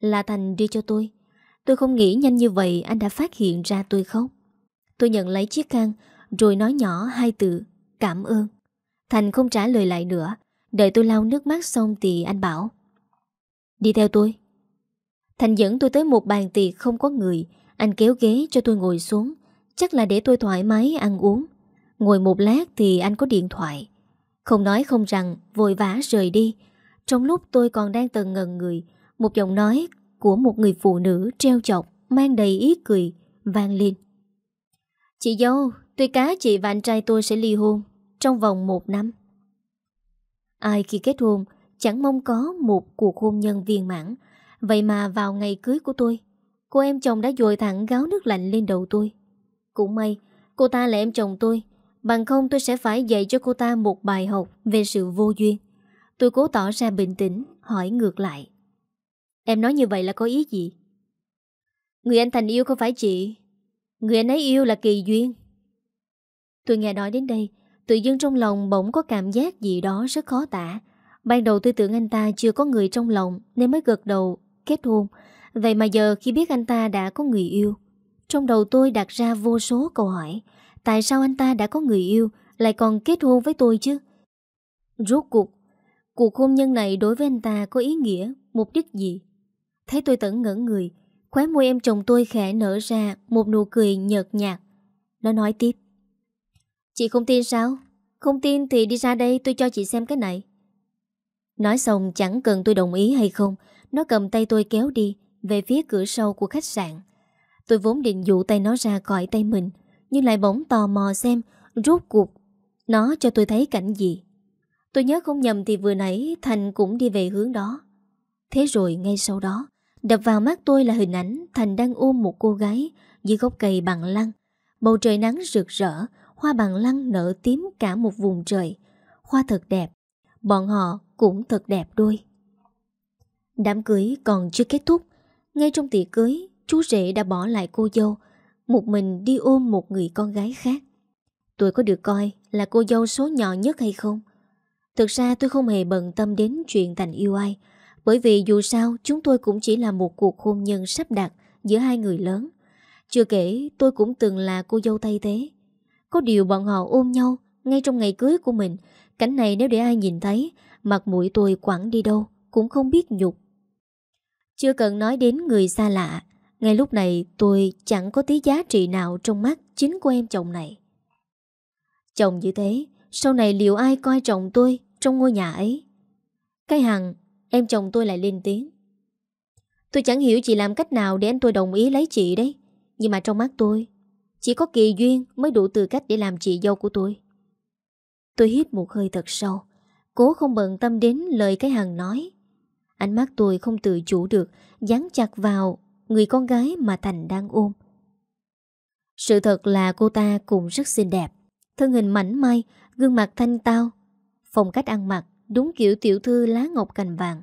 S1: Là Thành đưa cho tôi Tôi không nghĩ nhanh như vậy anh đã phát hiện ra tôi khóc Tôi nhận lấy chiếc khăn Rồi nói nhỏ hai từ Cảm ơn Thành không trả lời lại nữa Đợi tôi lau nước mắt xong thì anh bảo Đi theo tôi Thành dẫn tôi tới một bàn tiệc không có người anh kéo ghế cho tôi ngồi xuống Chắc là để tôi thoải mái ăn uống Ngồi một lát thì anh có điện thoại Không nói không rằng Vội vã rời đi Trong lúc tôi còn đang tần ngần người Một giọng nói của một người phụ nữ treo chọc Mang đầy ý cười Vang lên Chị dâu Tôi cá chị và anh trai tôi sẽ ly hôn Trong vòng một năm Ai khi kết hôn Chẳng mong có một cuộc hôn nhân viên mãn Vậy mà vào ngày cưới của tôi Cô em chồng đã dội thẳng gáo nước lạnh lên đầu tôi Cũng may Cô ta là em chồng tôi Bằng không tôi sẽ phải dạy cho cô ta một bài học Về sự vô duyên Tôi cố tỏ ra bình tĩnh Hỏi ngược lại Em nói như vậy là có ý gì Người anh Thành yêu không phải chị Người anh ấy yêu là kỳ duyên Tôi nghe nói đến đây Tự dưng trong lòng bỗng có cảm giác gì đó rất khó tả Ban đầu tôi tưởng anh ta chưa có người trong lòng Nên mới gật đầu kết hôn Vậy mà giờ khi biết anh ta đã có người yêu Trong đầu tôi đặt ra vô số câu hỏi Tại sao anh ta đã có người yêu Lại còn kết hôn với tôi chứ Rốt cuộc Cuộc hôn nhân này đối với anh ta có ý nghĩa Mục đích gì Thấy tôi tẩn ngẩn người Khóe môi em chồng tôi khẽ nở ra Một nụ cười nhợt nhạt Nó nói tiếp Chị không tin sao Không tin thì đi ra đây tôi cho chị xem cái này Nói xong chẳng cần tôi đồng ý hay không Nó cầm tay tôi kéo đi về phía cửa sau của khách sạn. Tôi vốn định dụ tay nó ra khỏi tay mình, nhưng lại bỗng tò mò xem rốt cuộc nó cho tôi thấy cảnh gì. Tôi nhớ không nhầm thì vừa nãy Thành cũng đi về hướng đó. Thế rồi ngay sau đó, đập vào mắt tôi là hình ảnh Thành đang ôm một cô gái dưới gốc cây bằng lăng. Bầu trời nắng rực rỡ, hoa bằng lăng nở tím cả một vùng trời. Hoa thật đẹp, bọn họ cũng thật đẹp đôi. Đám cưới còn chưa kết thúc ngay trong tiệc cưới, chú rể đã bỏ lại cô dâu, một mình đi ôm một người con gái khác. Tôi có được coi là cô dâu số nhỏ nhất hay không? Thực ra tôi không hề bận tâm đến chuyện thành yêu ai, bởi vì dù sao chúng tôi cũng chỉ là một cuộc hôn nhân sắp đặt giữa hai người lớn. Chưa kể tôi cũng từng là cô dâu tay thế. Có điều bọn họ ôm nhau ngay trong ngày cưới của mình, cảnh này nếu để ai nhìn thấy, mặt mũi tôi quẳng đi đâu, cũng không biết nhục chưa cần nói đến người xa lạ Ngay lúc này tôi chẳng có tí giá trị nào Trong mắt chính của em chồng này Chồng như thế Sau này liệu ai coi chồng tôi Trong ngôi nhà ấy Cái hằng em chồng tôi lại lên tiếng Tôi chẳng hiểu chị làm cách nào Để anh tôi đồng ý lấy chị đấy Nhưng mà trong mắt tôi Chỉ có kỳ duyên mới đủ tư cách để làm chị dâu của tôi Tôi hít một hơi thật sâu Cố không bận tâm đến lời cái hằng nói Ánh mắt tôi không tự chủ được Dán chặt vào người con gái mà Thành đang ôm Sự thật là cô ta cũng rất xinh đẹp Thân hình mảnh mai Gương mặt thanh tao Phong cách ăn mặc Đúng kiểu tiểu thư lá ngọc cành vàng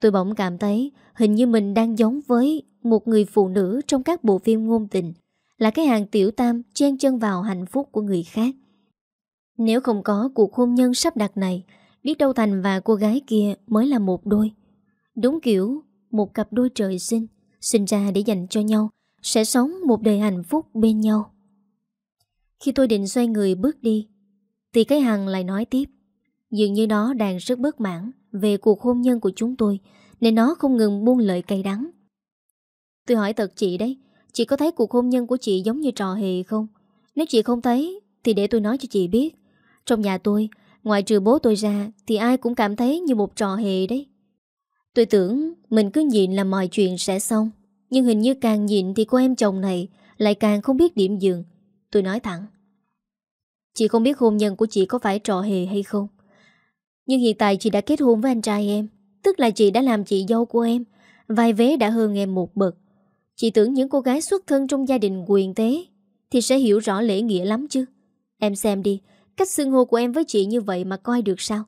S1: Tôi bỗng cảm thấy Hình như mình đang giống với Một người phụ nữ trong các bộ phim ngôn tình Là cái hàng tiểu tam chen chân vào hạnh phúc của người khác Nếu không có cuộc hôn nhân sắp đặt này Biết đâu Thành và cô gái kia mới là một đôi Đúng kiểu Một cặp đôi trời sinh Sinh ra để dành cho nhau Sẽ sống một đời hạnh phúc bên nhau Khi tôi định xoay người bước đi Thì cái hằng lại nói tiếp Dường như nó đang rất bất mãn Về cuộc hôn nhân của chúng tôi Nên nó không ngừng buông lời cay đắng Tôi hỏi thật chị đấy Chị có thấy cuộc hôn nhân của chị giống như trò hề không? Nếu chị không thấy Thì để tôi nói cho chị biết Trong nhà tôi Ngoài trừ bố tôi ra Thì ai cũng cảm thấy như một trò hề đấy Tôi tưởng mình cứ nhịn là mọi chuyện sẽ xong Nhưng hình như càng nhịn thì cô em chồng này Lại càng không biết điểm dừng Tôi nói thẳng Chị không biết hôn nhân của chị có phải trò hề hay không Nhưng hiện tại chị đã kết hôn với anh trai em Tức là chị đã làm chị dâu của em vài vế đã hơn em một bậc Chị tưởng những cô gái xuất thân trong gia đình quyền thế Thì sẽ hiểu rõ lễ nghĩa lắm chứ Em xem đi Cách xưng hô của em với chị như vậy mà coi được sao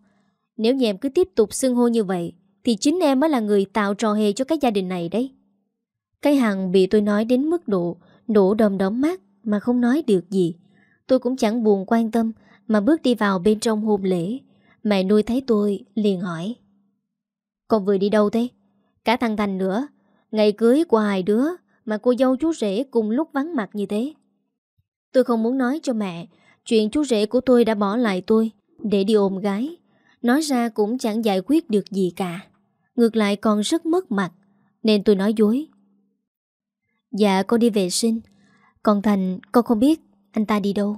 S1: Nếu như em cứ tiếp tục xưng hô như vậy thì chính em mới là người tạo trò hề cho cái gia đình này đấy Cái hàng bị tôi nói đến mức độ nổ đầm đóm mắt Mà không nói được gì Tôi cũng chẳng buồn quan tâm Mà bước đi vào bên trong hôn lễ Mẹ nuôi thấy tôi liền hỏi Con vừa đi đâu thế? Cả thằng Thành nữa Ngày cưới của hai đứa Mà cô dâu chú rể cùng lúc vắng mặt như thế Tôi không muốn nói cho mẹ Chuyện chú rể của tôi đã bỏ lại tôi Để đi ôm gái Nói ra cũng chẳng giải quyết được gì cả Ngược lại còn rất mất mặt Nên tôi nói dối Dạ con đi vệ sinh Còn Thành con không biết anh ta đi đâu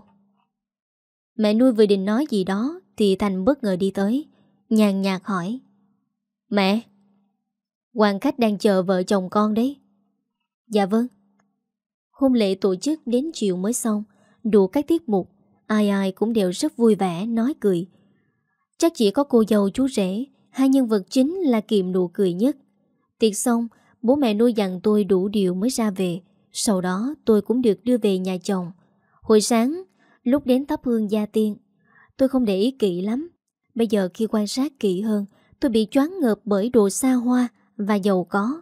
S1: Mẹ nuôi vừa định nói gì đó Thì Thành bất ngờ đi tới Nhàn nhạt hỏi Mẹ Hoàng khách đang chờ vợ chồng con đấy Dạ vâng Hôn lễ tổ chức đến chiều mới xong Đủ các tiết mục Ai ai cũng đều rất vui vẻ Nói cười Chắc chỉ có cô dâu chú rể Hai nhân vật chính là kiềm nụ cười nhất Tiệc xong Bố mẹ nuôi dặn tôi đủ điều mới ra về Sau đó tôi cũng được đưa về nhà chồng Hồi sáng Lúc đến thắp hương gia tiên Tôi không để ý kỹ lắm Bây giờ khi quan sát kỹ hơn Tôi bị choáng ngợp bởi đồ xa hoa Và giàu có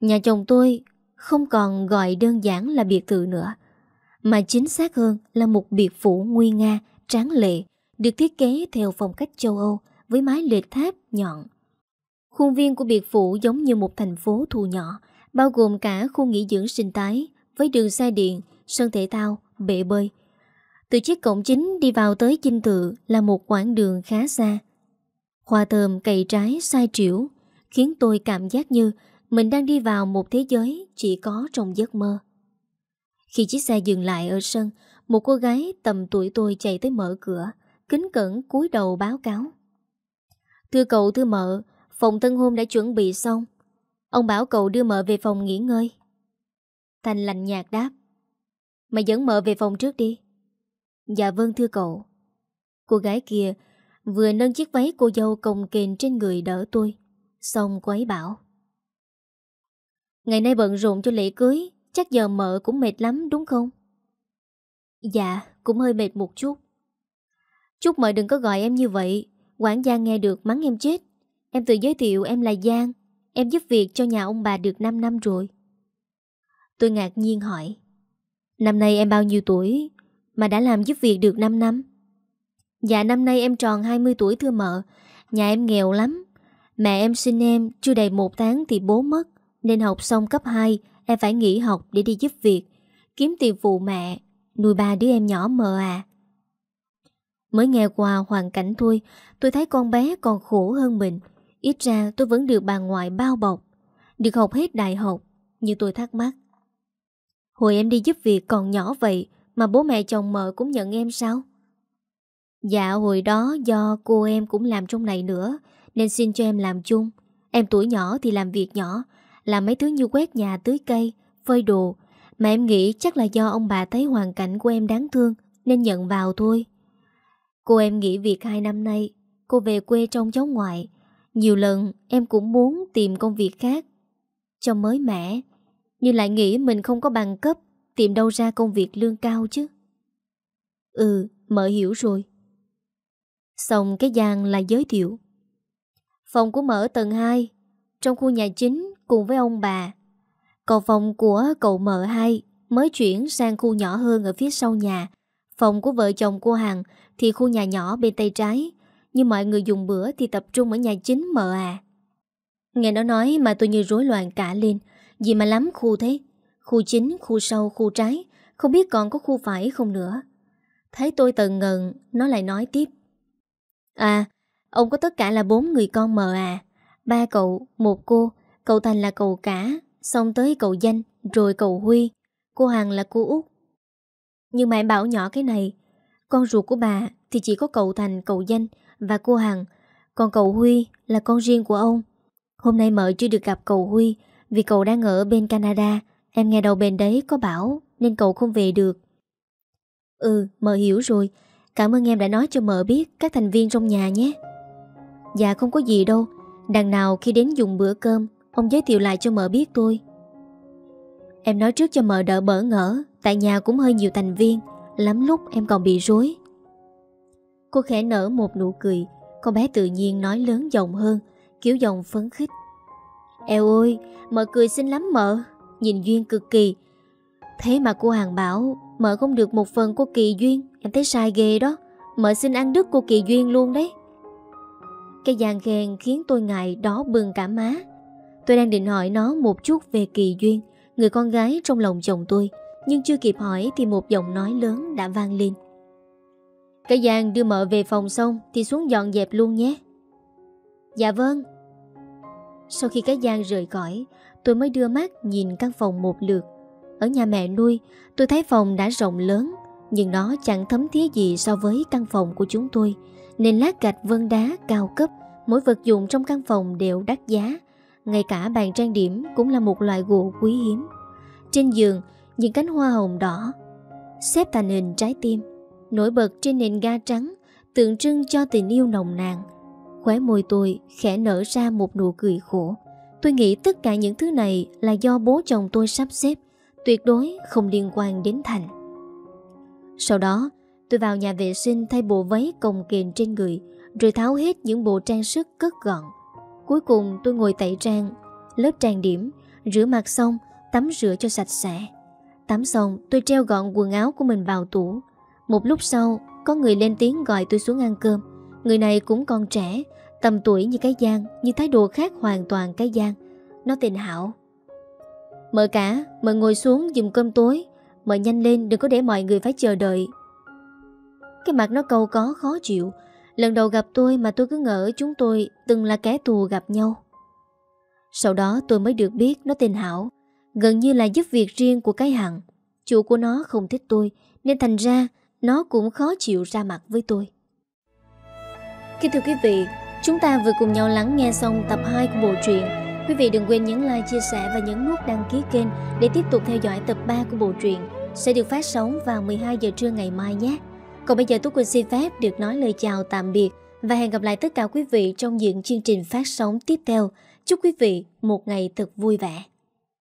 S1: Nhà chồng tôi không còn gọi đơn giản là biệt thự nữa Mà chính xác hơn là một biệt phủ nguy nga Tráng lệ Được thiết kế theo phong cách châu Âu với mái lệt tháp nhọn. Khuôn viên của biệt phủ giống như một thành phố thu nhỏ, bao gồm cả khu nghỉ dưỡng sinh thái với đường xe điện, sân thể thao, bể bơi. Từ chiếc cổng chính đi vào tới chinh tự là một quãng đường khá xa. Hoa thơm cày trái sai triểu, khiến tôi cảm giác như mình đang đi vào một thế giới chỉ có trong giấc mơ. Khi chiếc xe dừng lại ở sân, một cô gái tầm tuổi tôi chạy tới mở cửa, kính cẩn cúi đầu báo cáo. Thưa cậu thưa mợ Phòng tân hôn đã chuẩn bị xong Ông bảo cậu đưa mợ về phòng nghỉ ngơi Thành lạnh nhạt đáp Mày dẫn mợ về phòng trước đi Dạ vâng thưa cậu Cô gái kia vừa nâng chiếc váy cô dâu cồng kềnh trên người đỡ tôi Xong cô ấy bảo Ngày nay bận rộn cho lễ cưới Chắc giờ mợ cũng mệt lắm đúng không? Dạ, cũng hơi mệt một chút Chúc mợ đừng có gọi em như vậy Quản gia nghe được mắng em chết Em tự giới thiệu em là Giang Em giúp việc cho nhà ông bà được 5 năm rồi Tôi ngạc nhiên hỏi Năm nay em bao nhiêu tuổi Mà đã làm giúp việc được 5 năm Dạ năm nay em tròn 20 tuổi thưa mợ Nhà em nghèo lắm Mẹ em sinh em chưa đầy một tháng thì bố mất Nên học xong cấp 2 Em phải nghỉ học để đi giúp việc Kiếm tiền phụ mẹ Nuôi ba đứa em nhỏ mờ à Mới nghe qua hoàn cảnh thôi Tôi thấy con bé còn khổ hơn mình Ít ra tôi vẫn được bà ngoại bao bọc Được học hết đại học Như tôi thắc mắc Hồi em đi giúp việc còn nhỏ vậy Mà bố mẹ chồng mợ cũng nhận em sao Dạ hồi đó do cô em cũng làm trong này nữa Nên xin cho em làm chung Em tuổi nhỏ thì làm việc nhỏ Làm mấy thứ như quét nhà tưới cây Phơi đồ Mà em nghĩ chắc là do ông bà thấy hoàn cảnh của em đáng thương Nên nhận vào thôi Cô em nghĩ việc hai năm nay Cô về quê trong cháu ngoại Nhiều lần em cũng muốn tìm công việc khác Cho mới mẻ Nhưng lại nghĩ mình không có bằng cấp Tìm đâu ra công việc lương cao chứ Ừ, mở hiểu rồi Xong cái Giang là giới thiệu Phòng của mở tầng 2 Trong khu nhà chính cùng với ông bà Còn phòng của cậu mở 2 Mới chuyển sang khu nhỏ hơn ở phía sau nhà Phòng của vợ chồng cô Hằng thì khu nhà nhỏ bên tay trái, nhưng mọi người dùng bữa thì tập trung ở nhà chính mờ à. Nghe nó nói mà tôi như rối loạn cả lên, gì mà lắm khu thế, khu chính, khu sau, khu trái, không biết còn có khu phải không nữa. Thấy tôi tần ngần, nó lại nói tiếp. À, ông có tất cả là bốn người con mờ à, ba cậu, một cô, cậu Thành là cậu cả, xong tới cậu Danh, rồi cậu Huy, cô Hằng là cô út. Nhưng mà em bảo nhỏ cái này, con ruột của bà thì chỉ có cậu Thành, cậu Danh và cô Hằng. Còn cậu Huy là con riêng của ông. Hôm nay mợ chưa được gặp cậu Huy vì cậu đang ở bên Canada. Em nghe đầu bên đấy có bảo nên cậu không về được. Ừ, mợ hiểu rồi. Cảm ơn em đã nói cho mợ biết các thành viên trong nhà nhé. Dạ không có gì đâu. Đằng nào khi đến dùng bữa cơm, ông giới thiệu lại cho mợ biết tôi. Em nói trước cho mợ đỡ bỡ ngỡ, tại nhà cũng hơi nhiều thành viên. Lắm lúc em còn bị rối Cô khẽ nở một nụ cười Con bé tự nhiên nói lớn giọng hơn Kiểu giọng phấn khích Eo ơi, mợ cười xinh lắm mợ Nhìn Duyên cực kỳ Thế mà cô hàng bảo Mợ không được một phần của Kỳ Duyên Em thấy sai ghê đó Mợ xin ăn đứt của Kỳ Duyên luôn đấy Cái dàn ghen khiến tôi ngại đó bừng cả má Tôi đang định hỏi nó một chút về Kỳ Duyên Người con gái trong lòng chồng tôi nhưng chưa kịp hỏi thì một giọng nói lớn đã vang lên Cái Giang đưa mợ về phòng xong Thì xuống dọn dẹp luôn nhé Dạ vâng Sau khi cái Giang rời khỏi Tôi mới đưa mắt nhìn căn phòng một lượt Ở nhà mẹ nuôi Tôi thấy phòng đã rộng lớn Nhưng nó chẳng thấm thía gì so với căn phòng của chúng tôi Nên lát gạch vân đá cao cấp Mỗi vật dụng trong căn phòng đều đắt giá Ngay cả bàn trang điểm cũng là một loại gỗ quý hiếm Trên giường những cánh hoa hồng đỏ xếp thành hình trái tim nổi bật trên nền ga trắng tượng trưng cho tình yêu nồng nàn khóe môi tôi khẽ nở ra một nụ cười khổ tôi nghĩ tất cả những thứ này là do bố chồng tôi sắp xếp tuyệt đối không liên quan đến thành sau đó tôi vào nhà vệ sinh thay bộ váy cồng kềnh trên người rồi tháo hết những bộ trang sức cất gọn cuối cùng tôi ngồi tẩy trang lớp trang điểm rửa mặt xong tắm rửa cho sạch sẽ Tắm xong tôi treo gọn quần áo của mình vào tủ Một lúc sau Có người lên tiếng gọi tôi xuống ăn cơm Người này cũng còn trẻ Tầm tuổi như cái Giang như thái độ khác hoàn toàn cái Giang Nó tên Hảo Mợ cả, mợ ngồi xuống dùm cơm tối Mợ nhanh lên đừng có để mọi người phải chờ đợi Cái mặt nó câu có khó chịu Lần đầu gặp tôi mà tôi cứ ngỡ chúng tôi từng là kẻ thù gặp nhau Sau đó tôi mới được biết nó tên Hảo Gần như là giúp việc riêng của cái hằng Chủ của nó không thích tôi Nên thành ra nó cũng khó chịu ra mặt với tôi Kính thưa quý vị Chúng ta vừa cùng nhau lắng nghe xong tập 2 của bộ truyện Quý vị đừng quên nhấn like, chia sẻ và nhấn nút đăng ký kênh Để tiếp tục theo dõi tập 3 của bộ truyện Sẽ được phát sóng vào 12 giờ trưa ngày mai nhé Còn bây giờ tôi Quỳnh xin phép được nói lời chào tạm biệt Và hẹn gặp lại tất cả quý vị trong những chương trình phát sóng tiếp theo Chúc quý vị một ngày thật vui vẻ